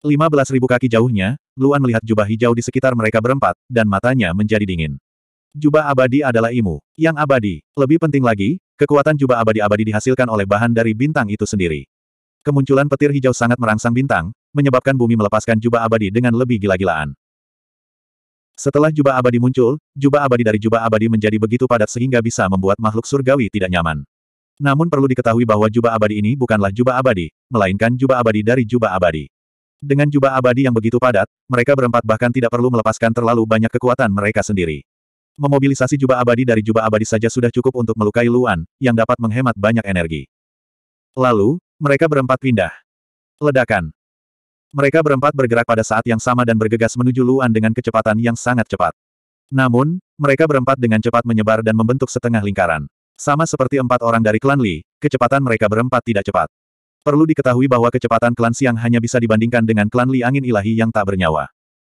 A: 15.000 kaki jauhnya, Luan melihat jubah hijau di sekitar mereka berempat, dan matanya menjadi dingin. Jubah abadi adalah ilmu yang abadi. Lebih penting lagi, kekuatan jubah abadi-abadi dihasilkan oleh bahan dari bintang itu sendiri. Kemunculan petir hijau sangat merangsang bintang, menyebabkan bumi melepaskan jubah abadi dengan lebih gila-gilaan. Setelah jubah abadi muncul, jubah abadi dari jubah abadi menjadi begitu padat sehingga bisa membuat makhluk surgawi tidak nyaman. Namun perlu diketahui bahwa jubah abadi ini bukanlah jubah abadi, melainkan jubah abadi dari jubah abadi. Dengan jubah abadi yang begitu padat, mereka berempat bahkan tidak perlu melepaskan terlalu banyak kekuatan mereka sendiri. Memobilisasi jubah abadi dari jubah abadi saja sudah cukup untuk melukai Luan, yang dapat menghemat banyak energi. Lalu, mereka berempat pindah. Ledakan. Mereka berempat bergerak pada saat yang sama dan bergegas menuju Luan dengan kecepatan yang sangat cepat. Namun, mereka berempat dengan cepat menyebar dan membentuk setengah lingkaran. Sama seperti empat orang dari klan Li, kecepatan mereka berempat tidak cepat. Perlu diketahui bahwa kecepatan klan Siang hanya bisa dibandingkan dengan klan Li angin ilahi yang tak bernyawa.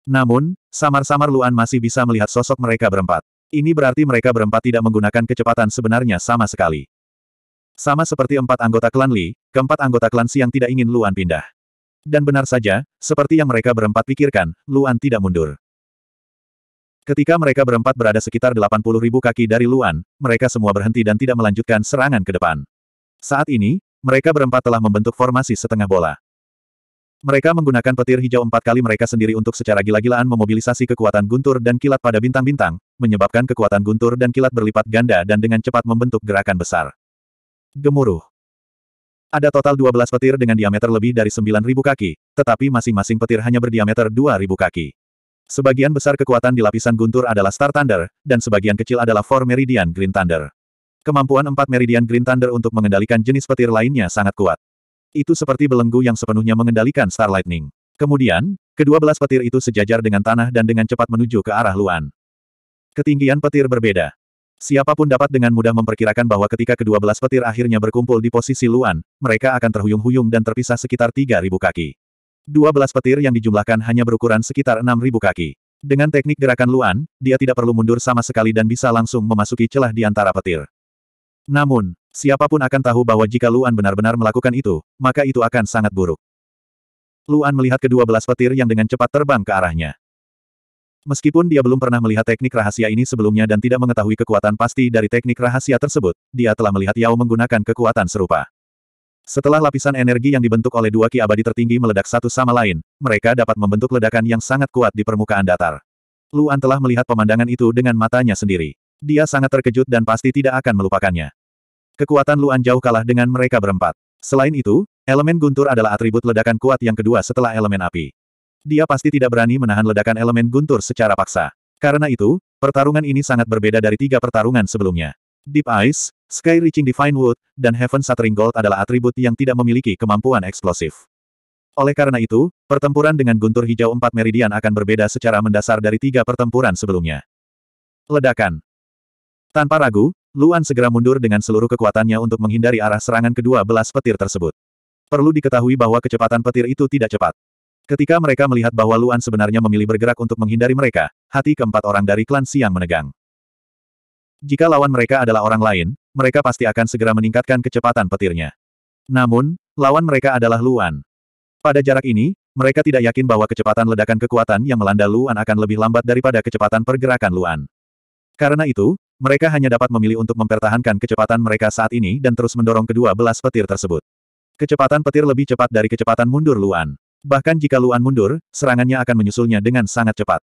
A: Namun, samar-samar Luan masih bisa melihat sosok mereka berempat. Ini berarti mereka berempat tidak menggunakan kecepatan sebenarnya sama sekali. Sama seperti empat anggota klan Li, keempat anggota klan Si yang tidak ingin Luan pindah. Dan benar saja, seperti yang mereka berempat pikirkan, Luan tidak mundur. Ketika mereka berempat berada sekitar 80 ribu kaki dari Luan, mereka semua berhenti dan tidak melanjutkan serangan ke depan. Saat ini, mereka berempat telah membentuk formasi setengah bola. Mereka menggunakan petir hijau empat kali mereka sendiri untuk secara gila-gilaan memobilisasi kekuatan guntur dan kilat pada bintang-bintang, menyebabkan kekuatan guntur dan kilat berlipat ganda dan dengan cepat membentuk gerakan besar. Gemuruh. Ada total 12 petir dengan diameter lebih dari 9.000 kaki, tetapi masing-masing petir hanya berdiameter 2.000 kaki. Sebagian besar kekuatan di lapisan guntur adalah Star Thunder, dan sebagian kecil adalah Four Meridian Green Thunder. Kemampuan empat Meridian Green Thunder untuk mengendalikan jenis petir lainnya sangat kuat. Itu seperti belenggu yang sepenuhnya mengendalikan Star Lightning. Kemudian, kedua belas petir itu sejajar dengan tanah dan dengan cepat menuju ke arah Luan. Ketinggian petir berbeda. Siapapun dapat dengan mudah memperkirakan bahwa ketika kedua belas petir akhirnya berkumpul di posisi Luan, mereka akan terhuyung-huyung dan terpisah sekitar 3.000 kaki. Dua belas petir yang dijumlahkan hanya berukuran sekitar 6.000 kaki. Dengan teknik gerakan Luan, dia tidak perlu mundur sama sekali dan bisa langsung memasuki celah di antara petir. Namun, Siapapun akan tahu bahwa jika Luan benar-benar melakukan itu, maka itu akan sangat buruk. Luan melihat kedua belas petir yang dengan cepat terbang ke arahnya. Meskipun dia belum pernah melihat teknik rahasia ini sebelumnya dan tidak mengetahui kekuatan pasti dari teknik rahasia tersebut, dia telah melihat Yao menggunakan kekuatan serupa. Setelah lapisan energi yang dibentuk oleh dua ki abadi tertinggi meledak satu sama lain, mereka dapat membentuk ledakan yang sangat kuat di permukaan datar. Luan telah melihat pemandangan itu dengan matanya sendiri. Dia sangat terkejut dan pasti tidak akan melupakannya. Kekuatan Luan jauh kalah dengan mereka berempat. Selain itu, elemen guntur adalah atribut ledakan kuat yang kedua setelah elemen api. Dia pasti tidak berani menahan ledakan elemen guntur secara paksa. Karena itu, pertarungan ini sangat berbeda dari tiga pertarungan sebelumnya. Deep Ice, Sky Reaching Divine Wood, dan Heaven Shattering Gold adalah atribut yang tidak memiliki kemampuan eksplosif. Oleh karena itu, pertempuran dengan guntur hijau empat meridian akan berbeda secara mendasar dari tiga pertempuran sebelumnya. Ledakan Tanpa ragu, Luan segera mundur dengan seluruh kekuatannya untuk menghindari arah serangan kedua belas petir tersebut. Perlu diketahui bahwa kecepatan petir itu tidak cepat. Ketika mereka melihat bahwa Luan sebenarnya memilih bergerak untuk menghindari mereka, hati keempat orang dari klan Siang menegang. Jika lawan mereka adalah orang lain, mereka pasti akan segera meningkatkan kecepatan petirnya. Namun, lawan mereka adalah Luan. Pada jarak ini, mereka tidak yakin bahwa kecepatan ledakan kekuatan yang melanda Luan akan lebih lambat daripada kecepatan pergerakan Luan. Karena itu, mereka hanya dapat memilih untuk mempertahankan kecepatan mereka saat ini dan terus mendorong kedua belas petir tersebut. Kecepatan petir lebih cepat dari kecepatan mundur Luan. Bahkan jika Luan mundur, serangannya akan menyusulnya dengan sangat cepat.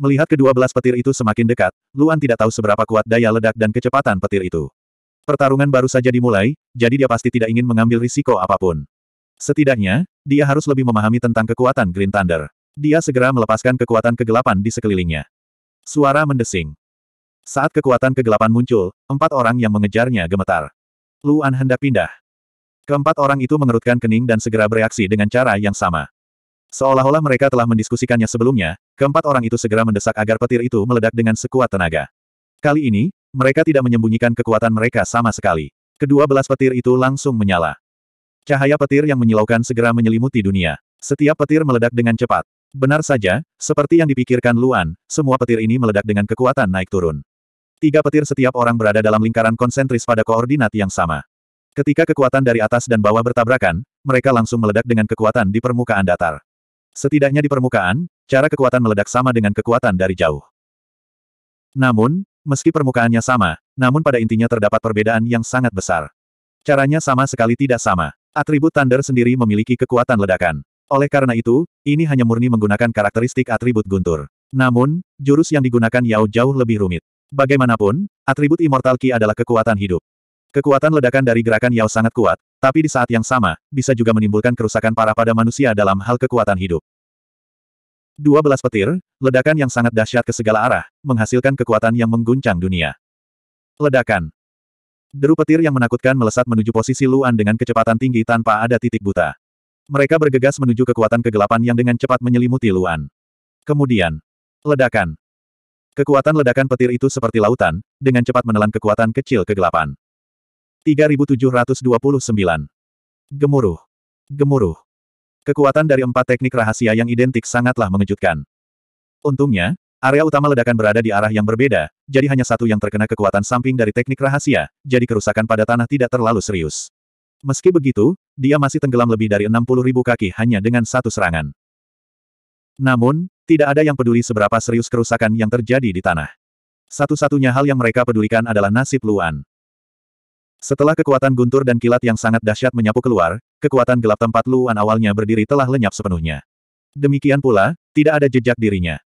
A: Melihat kedua belas petir itu semakin dekat, Luan tidak tahu seberapa kuat daya ledak dan kecepatan petir itu. Pertarungan baru saja dimulai, jadi dia pasti tidak ingin mengambil risiko apapun. Setidaknya, dia harus lebih memahami tentang kekuatan Green Thunder. Dia segera melepaskan kekuatan kegelapan di sekelilingnya. Suara mendesing. Saat kekuatan kegelapan muncul, empat orang yang mengejarnya gemetar. Luan hendak pindah. Keempat orang itu mengerutkan kening dan segera bereaksi dengan cara yang sama. Seolah-olah mereka telah mendiskusikannya sebelumnya, keempat orang itu segera mendesak agar petir itu meledak dengan sekuat tenaga. Kali ini, mereka tidak menyembunyikan kekuatan mereka sama sekali. Kedua belas petir itu langsung menyala. Cahaya petir yang menyilaukan segera menyelimuti dunia. Setiap petir meledak dengan cepat. Benar saja, seperti yang dipikirkan Luan, semua petir ini meledak dengan kekuatan naik turun. Tiga petir setiap orang berada dalam lingkaran konsentris pada koordinat yang sama. Ketika kekuatan dari atas dan bawah bertabrakan, mereka langsung meledak dengan kekuatan di permukaan datar. Setidaknya di permukaan, cara kekuatan meledak sama dengan kekuatan dari jauh. Namun, meski permukaannya sama, namun pada intinya terdapat perbedaan yang sangat besar. Caranya sama sekali tidak sama. Atribut Thunder sendiri memiliki kekuatan ledakan. Oleh karena itu, ini hanya murni menggunakan karakteristik atribut guntur. Namun, jurus yang digunakan Yao jauh lebih rumit. Bagaimanapun, atribut Immortal Ki adalah kekuatan hidup. Kekuatan ledakan dari gerakan Yao sangat kuat, tapi di saat yang sama, bisa juga menimbulkan kerusakan parah pada manusia dalam hal kekuatan hidup. 12 petir, ledakan yang sangat dahsyat ke segala arah, menghasilkan kekuatan yang mengguncang dunia. Ledakan. Deru petir yang menakutkan melesat menuju posisi Luan dengan kecepatan tinggi tanpa ada titik buta. Mereka bergegas menuju kekuatan kegelapan yang dengan cepat menyelimuti Luan. Kemudian, ledakan. Kekuatan ledakan petir itu seperti lautan, dengan cepat menelan kekuatan kecil kegelapan. 3729. Gemuruh. Gemuruh. Kekuatan dari empat teknik rahasia yang identik sangatlah mengejutkan. Untungnya, Area utama ledakan berada di arah yang berbeda, jadi hanya satu yang terkena kekuatan samping dari teknik rahasia, jadi kerusakan pada tanah tidak terlalu serius. Meski begitu, dia masih tenggelam lebih dari 60 ribu kaki hanya dengan satu serangan. Namun, tidak ada yang peduli seberapa serius kerusakan yang terjadi di tanah. Satu-satunya hal yang mereka pedulikan adalah nasib Luan. Setelah kekuatan guntur dan kilat yang sangat dahsyat menyapu keluar, kekuatan gelap tempat Luan awalnya berdiri telah lenyap sepenuhnya. Demikian pula, tidak ada jejak dirinya.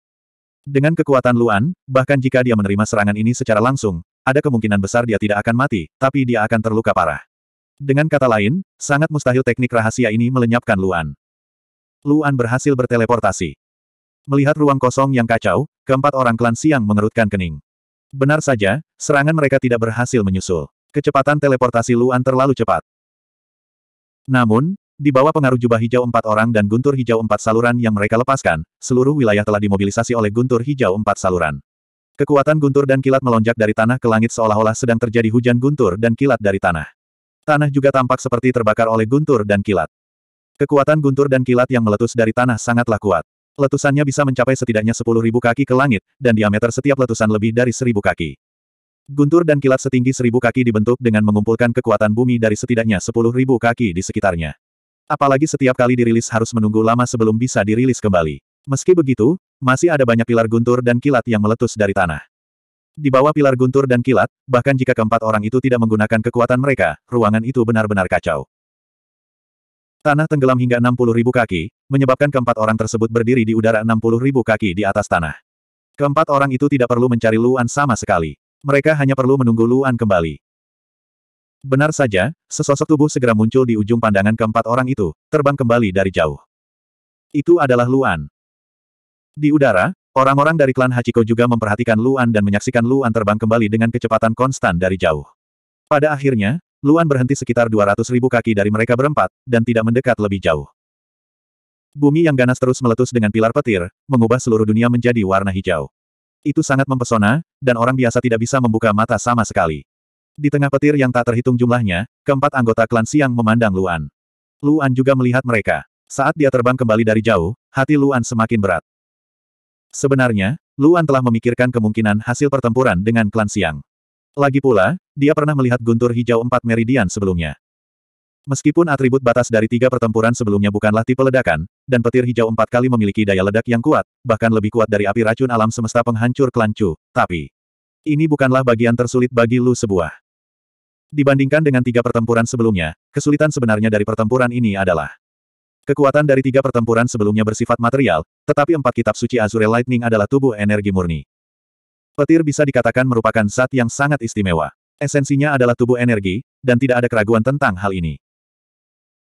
A: Dengan kekuatan Luan, bahkan jika dia menerima serangan ini secara langsung, ada kemungkinan besar dia tidak akan mati, tapi dia akan terluka parah. Dengan kata lain, sangat mustahil teknik rahasia ini melenyapkan Luan. Luan berhasil berteleportasi. Melihat ruang kosong yang kacau, keempat orang klan siang mengerutkan kening. Benar saja, serangan mereka tidak berhasil menyusul. Kecepatan teleportasi Luan terlalu cepat. Namun, di bawah pengaruh jubah hijau empat orang dan guntur hijau empat saluran yang mereka lepaskan, seluruh wilayah telah dimobilisasi oleh guntur hijau empat saluran. Kekuatan guntur dan kilat melonjak dari tanah ke langit seolah-olah sedang terjadi hujan guntur dan kilat dari tanah. Tanah juga tampak seperti terbakar oleh guntur dan kilat. Kekuatan guntur dan kilat yang meletus dari tanah sangatlah kuat. Letusannya bisa mencapai setidaknya 10.000 kaki ke langit, dan diameter setiap letusan lebih dari 1.000 kaki. Guntur dan kilat setinggi 1.000 kaki dibentuk dengan mengumpulkan kekuatan bumi dari setidaknya 10.000 kaki di sekitarnya. Apalagi setiap kali dirilis harus menunggu lama sebelum bisa dirilis kembali. Meski begitu, masih ada banyak pilar guntur dan kilat yang meletus dari tanah. Di bawah pilar guntur dan kilat, bahkan jika keempat orang itu tidak menggunakan kekuatan mereka, ruangan itu benar-benar kacau. Tanah tenggelam hingga 60 ribu kaki, menyebabkan keempat orang tersebut berdiri di udara 60 ribu kaki di atas tanah. Keempat orang itu tidak perlu mencari Luan sama sekali. Mereka hanya perlu menunggu Luan kembali. Benar saja, sesosok tubuh segera muncul di ujung pandangan keempat orang itu, terbang kembali dari jauh. Itu adalah Luan. Di udara, Orang-orang dari klan Hachiko juga memperhatikan Luan dan menyaksikan Luan terbang kembali dengan kecepatan konstan dari jauh. Pada akhirnya, Luan berhenti sekitar 200 ribu kaki dari mereka berempat, dan tidak mendekat lebih jauh. Bumi yang ganas terus meletus dengan pilar petir, mengubah seluruh dunia menjadi warna hijau. Itu sangat mempesona, dan orang biasa tidak bisa membuka mata sama sekali. Di tengah petir yang tak terhitung jumlahnya, keempat anggota klan Siang memandang Luan. Luan juga melihat mereka. Saat dia terbang kembali dari jauh, hati Luan semakin berat. Sebenarnya, Luan telah memikirkan kemungkinan hasil pertempuran dengan klan Siang. Lagi pula, dia pernah melihat guntur hijau empat meridian sebelumnya. Meskipun atribut batas dari tiga pertempuran sebelumnya bukanlah tipe ledakan, dan petir hijau empat kali memiliki daya ledak yang kuat, bahkan lebih kuat dari api racun alam semesta penghancur klan Chu, tapi... Ini bukanlah bagian tersulit bagi Lu sebuah. Dibandingkan dengan tiga pertempuran sebelumnya, kesulitan sebenarnya dari pertempuran ini adalah Kekuatan dari tiga pertempuran sebelumnya bersifat material, tetapi empat kitab suci Azure Lightning adalah tubuh energi murni. Petir bisa dikatakan merupakan zat yang sangat istimewa. Esensinya adalah tubuh energi, dan tidak ada keraguan tentang hal ini.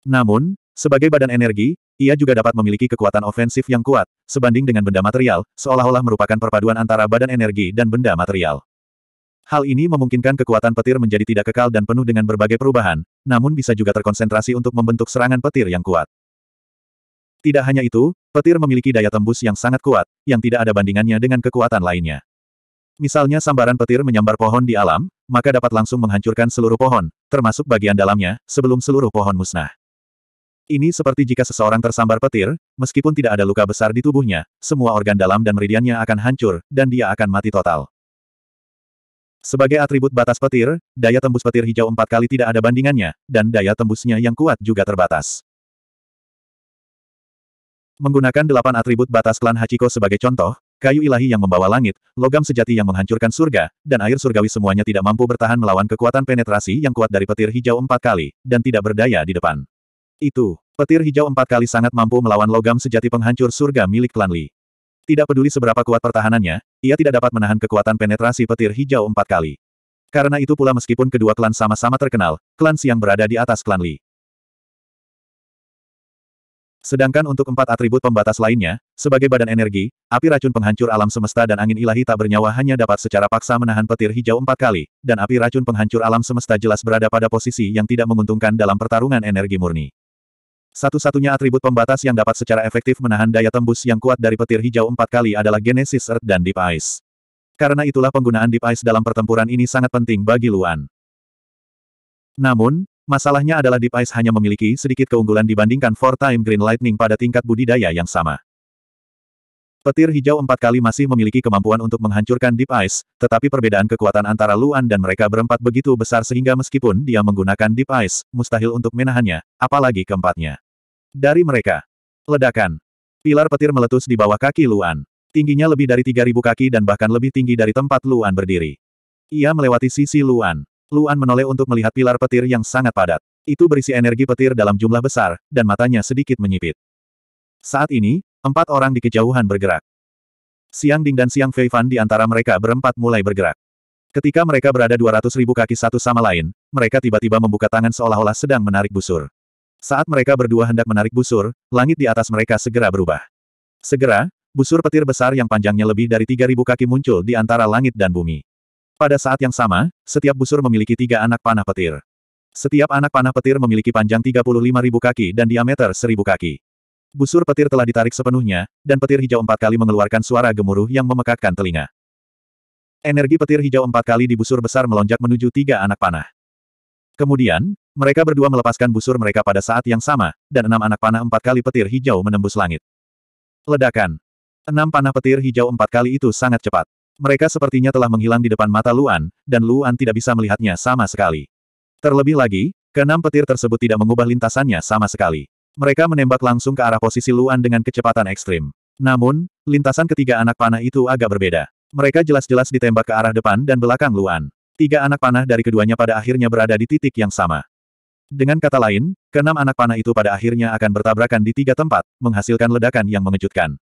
A: Namun, sebagai badan energi, ia juga dapat memiliki kekuatan ofensif yang kuat, sebanding dengan benda material, seolah-olah merupakan perpaduan antara badan energi dan benda material. Hal ini memungkinkan kekuatan petir menjadi tidak kekal dan penuh dengan berbagai perubahan, namun bisa juga terkonsentrasi untuk membentuk serangan petir yang kuat. Tidak hanya itu, petir memiliki daya tembus yang sangat kuat, yang tidak ada bandingannya dengan kekuatan lainnya. Misalnya sambaran petir menyambar pohon di alam, maka dapat langsung menghancurkan seluruh pohon, termasuk bagian dalamnya, sebelum seluruh pohon musnah. Ini seperti jika seseorang tersambar petir, meskipun tidak ada luka besar di tubuhnya, semua organ dalam dan meridiannya akan hancur, dan dia akan mati total. Sebagai atribut batas petir, daya tembus petir hijau empat kali tidak ada bandingannya, dan daya tembusnya yang kuat juga terbatas. Menggunakan delapan atribut batas klan Hachiko sebagai contoh, kayu ilahi yang membawa langit, logam sejati yang menghancurkan surga, dan air surgawi semuanya tidak mampu bertahan melawan kekuatan penetrasi yang kuat dari petir hijau empat kali, dan tidak berdaya di depan. Itu, petir hijau empat kali sangat mampu melawan logam sejati penghancur surga milik klan Li. Tidak peduli seberapa kuat pertahanannya, ia tidak dapat menahan kekuatan penetrasi petir hijau empat kali. Karena itu pula meskipun kedua klan sama-sama terkenal, klan Siang berada di atas klan Li. Sedangkan untuk empat atribut pembatas lainnya, sebagai badan energi, api racun penghancur alam semesta dan angin ilahi tak bernyawa hanya dapat secara paksa menahan petir hijau empat kali, dan api racun penghancur alam semesta jelas berada pada posisi yang tidak menguntungkan dalam pertarungan energi murni. Satu-satunya atribut pembatas yang dapat secara efektif menahan daya tembus yang kuat dari petir hijau empat kali adalah Genesis Earth dan Deep Ice. Karena itulah penggunaan Deep Ice dalam pertempuran ini sangat penting bagi Luan. Namun, Masalahnya adalah Deep Ice hanya memiliki sedikit keunggulan dibandingkan Four Time Green Lightning pada tingkat budidaya yang sama. Petir hijau empat kali masih memiliki kemampuan untuk menghancurkan Deep Ice, tetapi perbedaan kekuatan antara Luan dan mereka berempat begitu besar sehingga meskipun dia menggunakan Deep Ice, mustahil untuk menahannya, apalagi keempatnya. Dari mereka. Ledakan. Pilar petir meletus di bawah kaki Luan. Tingginya lebih dari 3.000 kaki dan bahkan lebih tinggi dari tempat Luan berdiri. Ia melewati sisi Luan. Luan menoleh untuk melihat pilar petir yang sangat padat. Itu berisi energi petir dalam jumlah besar, dan matanya sedikit menyipit. Saat ini, empat orang di kejauhan bergerak. Siang Ding dan Siang Fei Fan di antara mereka berempat mulai bergerak. Ketika mereka berada 200 ribu kaki satu sama lain, mereka tiba-tiba membuka tangan seolah-olah sedang menarik busur. Saat mereka berdua hendak menarik busur, langit di atas mereka segera berubah. Segera, busur petir besar yang panjangnya lebih dari 3.000 kaki muncul di antara langit dan bumi. Pada saat yang sama, setiap busur memiliki tiga anak panah petir. Setiap anak panah petir memiliki panjang 35.000 kaki dan diameter 1.000 kaki. Busur petir telah ditarik sepenuhnya, dan petir hijau empat kali mengeluarkan suara gemuruh yang memekakkan telinga. Energi petir hijau empat kali di busur besar melonjak menuju tiga anak panah. Kemudian, mereka berdua melepaskan busur mereka pada saat yang sama, dan enam anak panah empat kali petir hijau menembus langit. Ledakan. Enam panah petir hijau empat kali itu sangat cepat. Mereka sepertinya telah menghilang di depan mata Luan, dan Luan tidak bisa melihatnya sama sekali. Terlebih lagi, keenam petir tersebut tidak mengubah lintasannya sama sekali. Mereka menembak langsung ke arah posisi Luan dengan kecepatan ekstrim. Namun, lintasan ketiga anak panah itu agak berbeda. Mereka jelas-jelas ditembak ke arah depan dan belakang Luan. Tiga anak panah dari keduanya pada akhirnya berada di titik yang sama. Dengan kata lain, keenam anak panah itu pada akhirnya akan bertabrakan di tiga tempat, menghasilkan ledakan yang mengejutkan.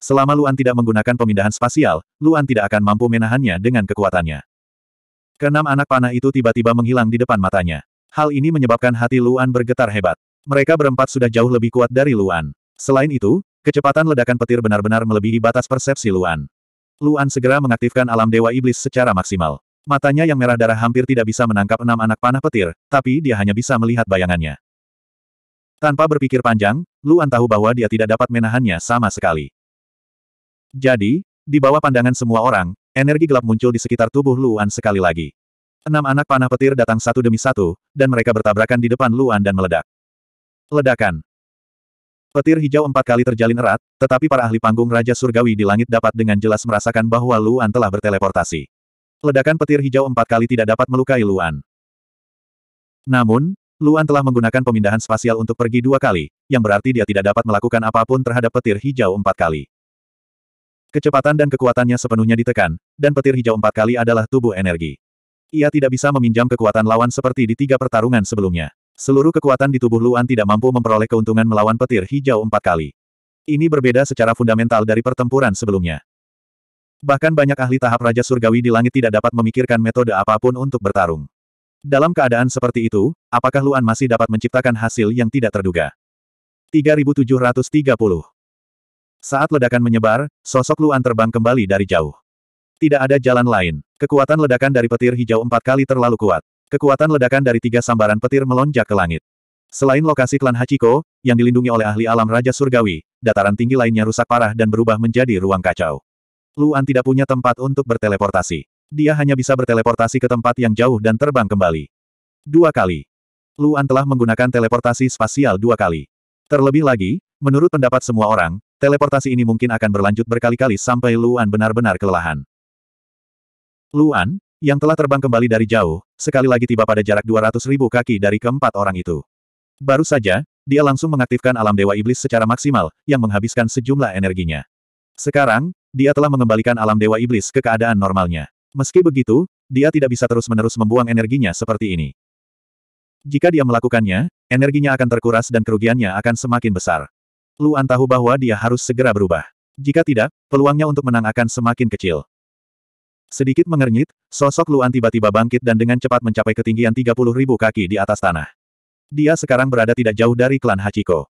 A: Selama Luan tidak menggunakan pemindahan spasial, Luan tidak akan mampu menahannya dengan kekuatannya. Keenam anak panah itu tiba-tiba menghilang di depan matanya. Hal ini menyebabkan hati Luan bergetar hebat. Mereka berempat sudah jauh lebih kuat dari Luan. Selain itu, kecepatan ledakan petir benar-benar melebihi batas persepsi Luan. Luan segera mengaktifkan alam dewa iblis secara maksimal. Matanya yang merah darah hampir tidak bisa menangkap enam anak panah petir, tapi dia hanya bisa melihat bayangannya. Tanpa berpikir panjang, Luan tahu bahwa dia tidak dapat menahannya sama sekali. Jadi, di bawah pandangan semua orang, energi gelap muncul di sekitar tubuh Luan sekali lagi. Enam anak panah petir datang satu demi satu, dan mereka bertabrakan di depan Luan dan meledak. Ledakan. Petir hijau empat kali terjalin erat, tetapi para ahli panggung Raja Surgawi di langit dapat dengan jelas merasakan bahwa Luan telah berteleportasi. Ledakan petir hijau empat kali tidak dapat melukai Luan. Namun, Luan telah menggunakan pemindahan spasial untuk pergi dua kali, yang berarti dia tidak dapat melakukan apapun terhadap petir hijau empat kali. Kecepatan dan kekuatannya sepenuhnya ditekan, dan petir hijau empat kali adalah tubuh energi. Ia tidak bisa meminjam kekuatan lawan seperti di tiga pertarungan sebelumnya. Seluruh kekuatan di tubuh Luan tidak mampu memperoleh keuntungan melawan petir hijau empat kali. Ini berbeda secara fundamental dari pertempuran sebelumnya. Bahkan banyak ahli tahap Raja Surgawi di langit tidak dapat memikirkan metode apapun untuk bertarung. Dalam keadaan seperti itu, apakah Luan masih dapat menciptakan hasil yang tidak terduga? 3730 saat ledakan menyebar, sosok Luan terbang kembali dari jauh. Tidak ada jalan lain. Kekuatan ledakan dari petir hijau empat kali terlalu kuat. Kekuatan ledakan dari tiga sambaran petir melonjak ke langit. Selain lokasi klan Hachiko, yang dilindungi oleh ahli alam Raja Surgawi, dataran tinggi lainnya rusak parah dan berubah menjadi ruang kacau. Luan tidak punya tempat untuk berteleportasi. Dia hanya bisa berteleportasi ke tempat yang jauh dan terbang kembali. Dua kali. Luan telah menggunakan teleportasi spasial dua kali. Terlebih lagi, menurut pendapat semua orang, Teleportasi ini mungkin akan berlanjut berkali-kali sampai Luan benar-benar kelelahan. Luan, yang telah terbang kembali dari jauh, sekali lagi tiba pada jarak 200 ribu kaki dari keempat orang itu. Baru saja, dia langsung mengaktifkan alam Dewa Iblis secara maksimal, yang menghabiskan sejumlah energinya. Sekarang, dia telah mengembalikan alam Dewa Iblis ke keadaan normalnya. Meski begitu, dia tidak bisa terus-menerus membuang energinya seperti ini. Jika dia melakukannya, energinya akan terkuras dan kerugiannya akan semakin besar. Luan tahu bahwa dia harus segera berubah. Jika tidak, peluangnya untuk menang akan semakin kecil. Sedikit mengernyit, sosok Luan tiba-tiba bangkit dan dengan cepat mencapai ketinggian 30 ribu kaki di atas tanah. Dia sekarang berada tidak jauh dari klan Hachiko.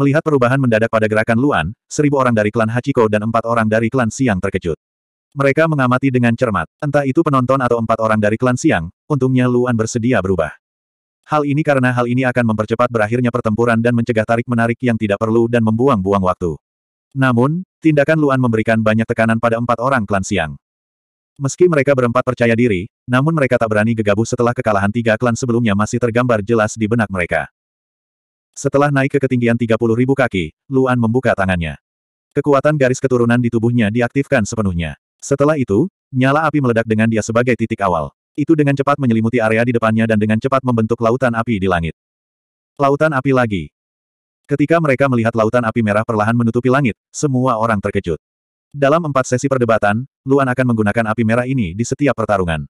A: Melihat perubahan mendadak pada gerakan Luan, seribu orang dari klan Hachiko dan empat orang dari klan Siang terkejut. Mereka mengamati dengan cermat, entah itu penonton atau empat orang dari klan Siang, untungnya Luan bersedia berubah. Hal ini karena hal ini akan mempercepat berakhirnya pertempuran dan mencegah tarik-menarik yang tidak perlu dan membuang-buang waktu. Namun, tindakan Luan memberikan banyak tekanan pada empat orang klan Siang. Meski mereka berempat percaya diri, namun mereka tak berani gegabah setelah kekalahan tiga klan sebelumnya masih tergambar jelas di benak mereka. Setelah naik ke ketinggian ribu kaki, Luan membuka tangannya. Kekuatan garis keturunan di tubuhnya diaktifkan sepenuhnya. Setelah itu, nyala api meledak dengan dia sebagai titik awal. Itu dengan cepat menyelimuti area di depannya dan dengan cepat membentuk lautan api di langit. Lautan api lagi. Ketika mereka melihat lautan api merah perlahan menutupi langit, semua orang terkejut. Dalam empat sesi perdebatan, Luan akan menggunakan api merah ini di setiap pertarungan.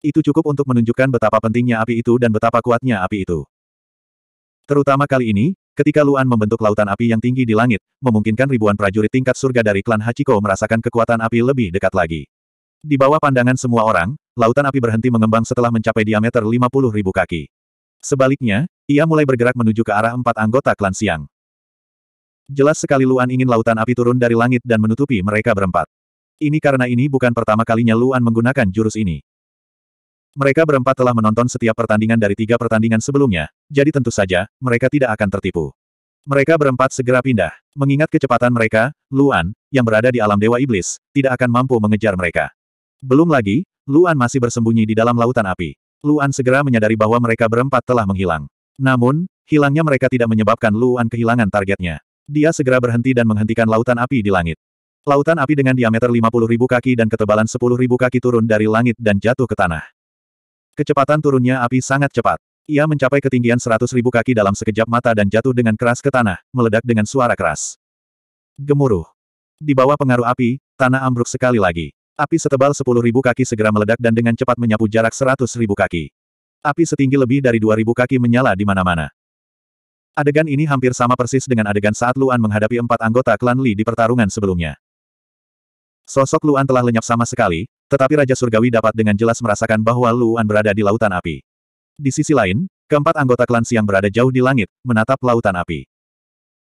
A: Itu cukup untuk menunjukkan betapa pentingnya api itu dan betapa kuatnya api itu. Terutama kali ini, ketika Luan membentuk lautan api yang tinggi di langit, memungkinkan ribuan prajurit tingkat surga dari klan Hachiko merasakan kekuatan api lebih dekat lagi. Di bawah pandangan semua orang, lautan api berhenti mengembang setelah mencapai diameter 50 ribu kaki. Sebaliknya, ia mulai bergerak menuju ke arah empat anggota klan Siang. Jelas sekali Luan ingin lautan api turun dari langit dan menutupi mereka berempat. Ini karena ini bukan pertama kalinya Luan menggunakan jurus ini. Mereka berempat telah menonton setiap pertandingan dari tiga pertandingan sebelumnya, jadi tentu saja, mereka tidak akan tertipu. Mereka berempat segera pindah. Mengingat kecepatan mereka, Luan, yang berada di alam Dewa Iblis, tidak akan mampu mengejar mereka. Belum lagi, Luan masih bersembunyi di dalam lautan api. Luan segera menyadari bahwa mereka berempat telah menghilang. Namun, hilangnya mereka tidak menyebabkan Luan kehilangan targetnya. Dia segera berhenti dan menghentikan lautan api di langit. Lautan api dengan diameter ribu kaki dan ketebalan ribu kaki turun dari langit dan jatuh ke tanah. Kecepatan turunnya api sangat cepat. Ia mencapai ketinggian ribu kaki dalam sekejap mata dan jatuh dengan keras ke tanah, meledak dengan suara keras. Gemuruh. Di bawah pengaruh api, tanah ambruk sekali lagi. Api setebal sepuluh ribu kaki segera meledak dan dengan cepat menyapu jarak seratus ribu kaki. Api setinggi lebih dari dua ribu kaki menyala di mana-mana. Adegan ini hampir sama persis dengan adegan saat Luan menghadapi empat anggota klan Li di pertarungan sebelumnya. Sosok Luan telah lenyap sama sekali, tetapi Raja Surgawi dapat dengan jelas merasakan bahwa Luan berada di lautan api. Di sisi lain, keempat anggota klan Siang berada jauh di langit, menatap lautan api.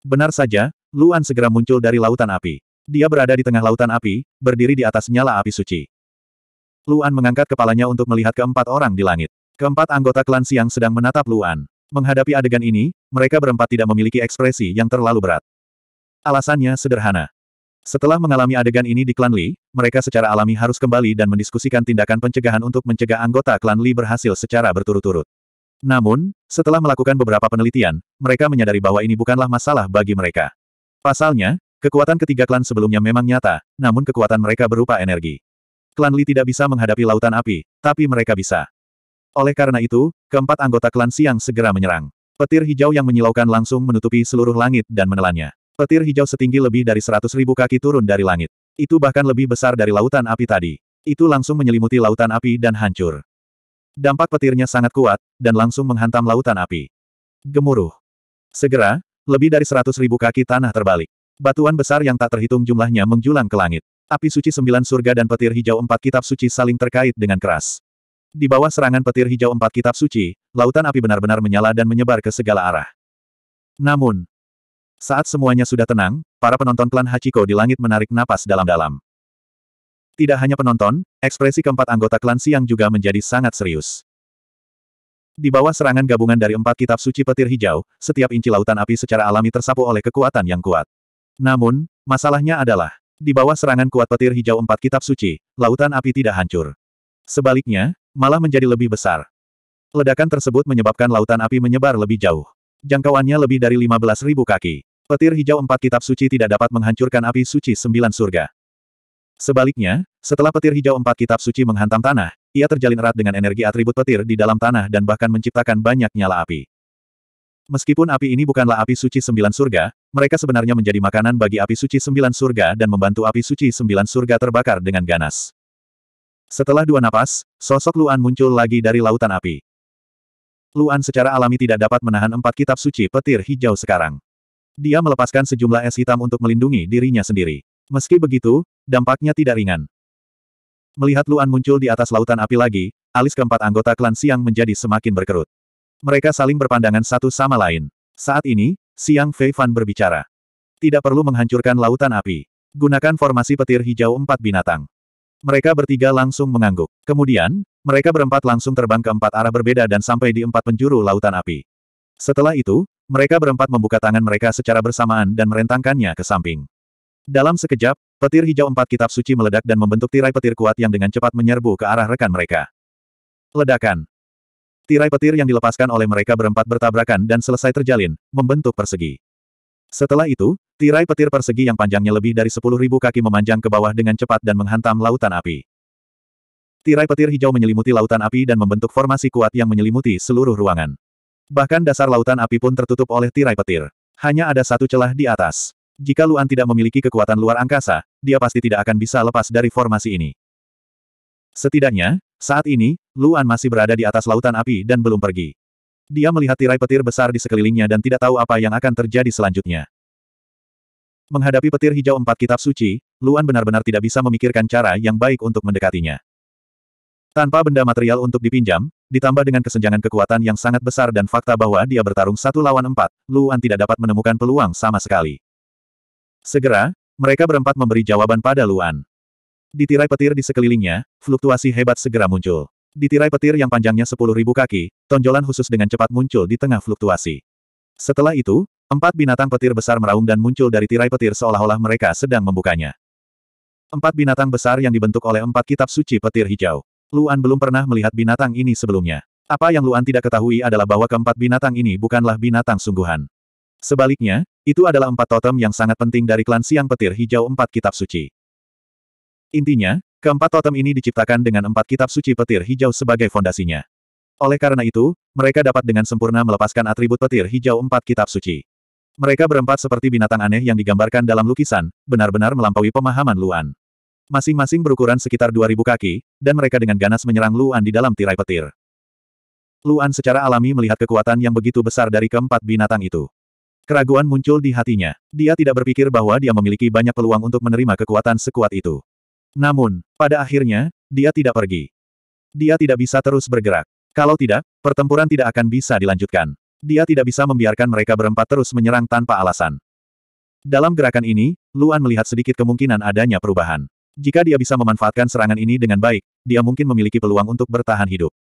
A: Benar saja, Luan segera muncul dari lautan api. Dia berada di tengah lautan api, berdiri di atas nyala api suci. Luan mengangkat kepalanya untuk melihat keempat orang di langit. Keempat anggota klan Siang sedang menatap Luan. Menghadapi adegan ini, mereka berempat tidak memiliki ekspresi yang terlalu berat. Alasannya sederhana. Setelah mengalami adegan ini di klan Li, mereka secara alami harus kembali dan mendiskusikan tindakan pencegahan untuk mencegah anggota klan Li berhasil secara berturut-turut. Namun, setelah melakukan beberapa penelitian, mereka menyadari bahwa ini bukanlah masalah bagi mereka. Pasalnya, Kekuatan ketiga klan sebelumnya memang nyata, namun kekuatan mereka berupa energi. Klan Li tidak bisa menghadapi lautan api, tapi mereka bisa. Oleh karena itu, keempat anggota klan Siang segera menyerang. Petir hijau yang menyilaukan langsung menutupi seluruh langit dan menelannya. Petir hijau setinggi lebih dari seratus ribu kaki turun dari langit. Itu bahkan lebih besar dari lautan api tadi. Itu langsung menyelimuti lautan api dan hancur. Dampak petirnya sangat kuat, dan langsung menghantam lautan api. Gemuruh. Segera, lebih dari seratus ribu kaki tanah terbalik. Batuan besar yang tak terhitung jumlahnya menjulang ke langit. Api suci sembilan surga dan petir hijau empat kitab suci saling terkait dengan keras. Di bawah serangan petir hijau empat kitab suci, lautan api benar-benar menyala dan menyebar ke segala arah. Namun, saat semuanya sudah tenang, para penonton klan Hachiko di langit menarik napas dalam-dalam. Tidak hanya penonton, ekspresi keempat anggota klan Siang juga menjadi sangat serius. Di bawah serangan gabungan dari empat kitab suci petir hijau, setiap inci lautan api secara alami tersapu oleh kekuatan yang kuat. Namun, masalahnya adalah, di bawah serangan kuat petir hijau empat kitab suci, lautan api tidak hancur. Sebaliknya, malah menjadi lebih besar. Ledakan tersebut menyebabkan lautan api menyebar lebih jauh. Jangkauannya lebih dari 15.000 kaki. Petir hijau empat kitab suci tidak dapat menghancurkan api suci sembilan surga. Sebaliknya, setelah petir hijau empat kitab suci menghantam tanah, ia terjalin erat dengan energi atribut petir di dalam tanah dan bahkan menciptakan banyak nyala api. Meskipun api ini bukanlah api suci sembilan surga, mereka sebenarnya menjadi makanan bagi api suci sembilan surga dan membantu api suci sembilan surga terbakar dengan ganas. Setelah dua napas, sosok Luan muncul lagi dari lautan api. Luan secara alami tidak dapat menahan empat kitab suci petir hijau sekarang. Dia melepaskan sejumlah es hitam untuk melindungi dirinya sendiri. Meski begitu, dampaknya tidak ringan. Melihat Luan muncul di atas lautan api lagi, alis keempat anggota klan Siang menjadi semakin berkerut. Mereka saling berpandangan satu sama lain. Saat ini, Siang Fei Fan berbicara. Tidak perlu menghancurkan lautan api. Gunakan formasi petir hijau empat binatang. Mereka bertiga langsung mengangguk. Kemudian, mereka berempat langsung terbang ke empat arah berbeda dan sampai di empat penjuru lautan api. Setelah itu, mereka berempat membuka tangan mereka secara bersamaan dan merentangkannya ke samping. Dalam sekejap, petir hijau empat kitab suci meledak dan membentuk tirai petir kuat yang dengan cepat menyerbu ke arah rekan mereka. Ledakan. Tirai petir yang dilepaskan oleh mereka berempat bertabrakan dan selesai terjalin, membentuk persegi. Setelah itu, tirai petir persegi yang panjangnya lebih dari 10.000 kaki memanjang ke bawah dengan cepat dan menghantam lautan api. Tirai petir hijau menyelimuti lautan api dan membentuk formasi kuat yang menyelimuti seluruh ruangan. Bahkan dasar lautan api pun tertutup oleh tirai petir. Hanya ada satu celah di atas. Jika Luan tidak memiliki kekuatan luar angkasa, dia pasti tidak akan bisa lepas dari formasi ini. Setidaknya, saat ini, Luan masih berada di atas lautan api dan belum pergi. Dia melihat tirai petir besar di sekelilingnya dan tidak tahu apa yang akan terjadi selanjutnya. Menghadapi petir hijau empat kitab suci, Luan benar-benar tidak bisa memikirkan cara yang baik untuk mendekatinya. Tanpa benda material untuk dipinjam, ditambah dengan kesenjangan kekuatan yang sangat besar dan fakta bahwa dia bertarung satu lawan empat, Luan tidak dapat menemukan peluang sama sekali. Segera, mereka berempat memberi jawaban pada Luan. Di tirai petir di sekelilingnya, fluktuasi hebat segera muncul. Di tirai petir yang panjangnya sepuluh ribu kaki, tonjolan khusus dengan cepat muncul di tengah fluktuasi. Setelah itu, empat binatang petir besar meraung dan muncul dari tirai petir seolah-olah mereka sedang membukanya. Empat binatang besar yang dibentuk oleh empat kitab suci petir hijau. Luan belum pernah melihat binatang ini sebelumnya. Apa yang Luan tidak ketahui adalah bahwa keempat binatang ini bukanlah binatang sungguhan. Sebaliknya, itu adalah empat totem yang sangat penting dari klan siang petir hijau empat kitab suci. Intinya, keempat totem ini diciptakan dengan empat kitab suci petir hijau sebagai fondasinya. Oleh karena itu, mereka dapat dengan sempurna melepaskan atribut petir hijau empat kitab suci. Mereka berempat seperti binatang aneh yang digambarkan dalam lukisan, benar-benar melampaui pemahaman Luan. Masing-masing berukuran sekitar 2000 kaki, dan mereka dengan ganas menyerang Luan di dalam tirai petir. Luan secara alami melihat kekuatan yang begitu besar dari keempat binatang itu. Keraguan muncul di hatinya. Dia tidak berpikir bahwa dia memiliki banyak peluang untuk menerima kekuatan sekuat itu. Namun, pada akhirnya, dia tidak pergi. Dia tidak bisa terus bergerak. Kalau tidak, pertempuran tidak akan bisa dilanjutkan. Dia tidak bisa membiarkan mereka berempat terus menyerang tanpa alasan. Dalam gerakan ini, Luan melihat sedikit kemungkinan adanya perubahan. Jika dia bisa memanfaatkan serangan ini dengan baik, dia mungkin memiliki peluang untuk bertahan hidup.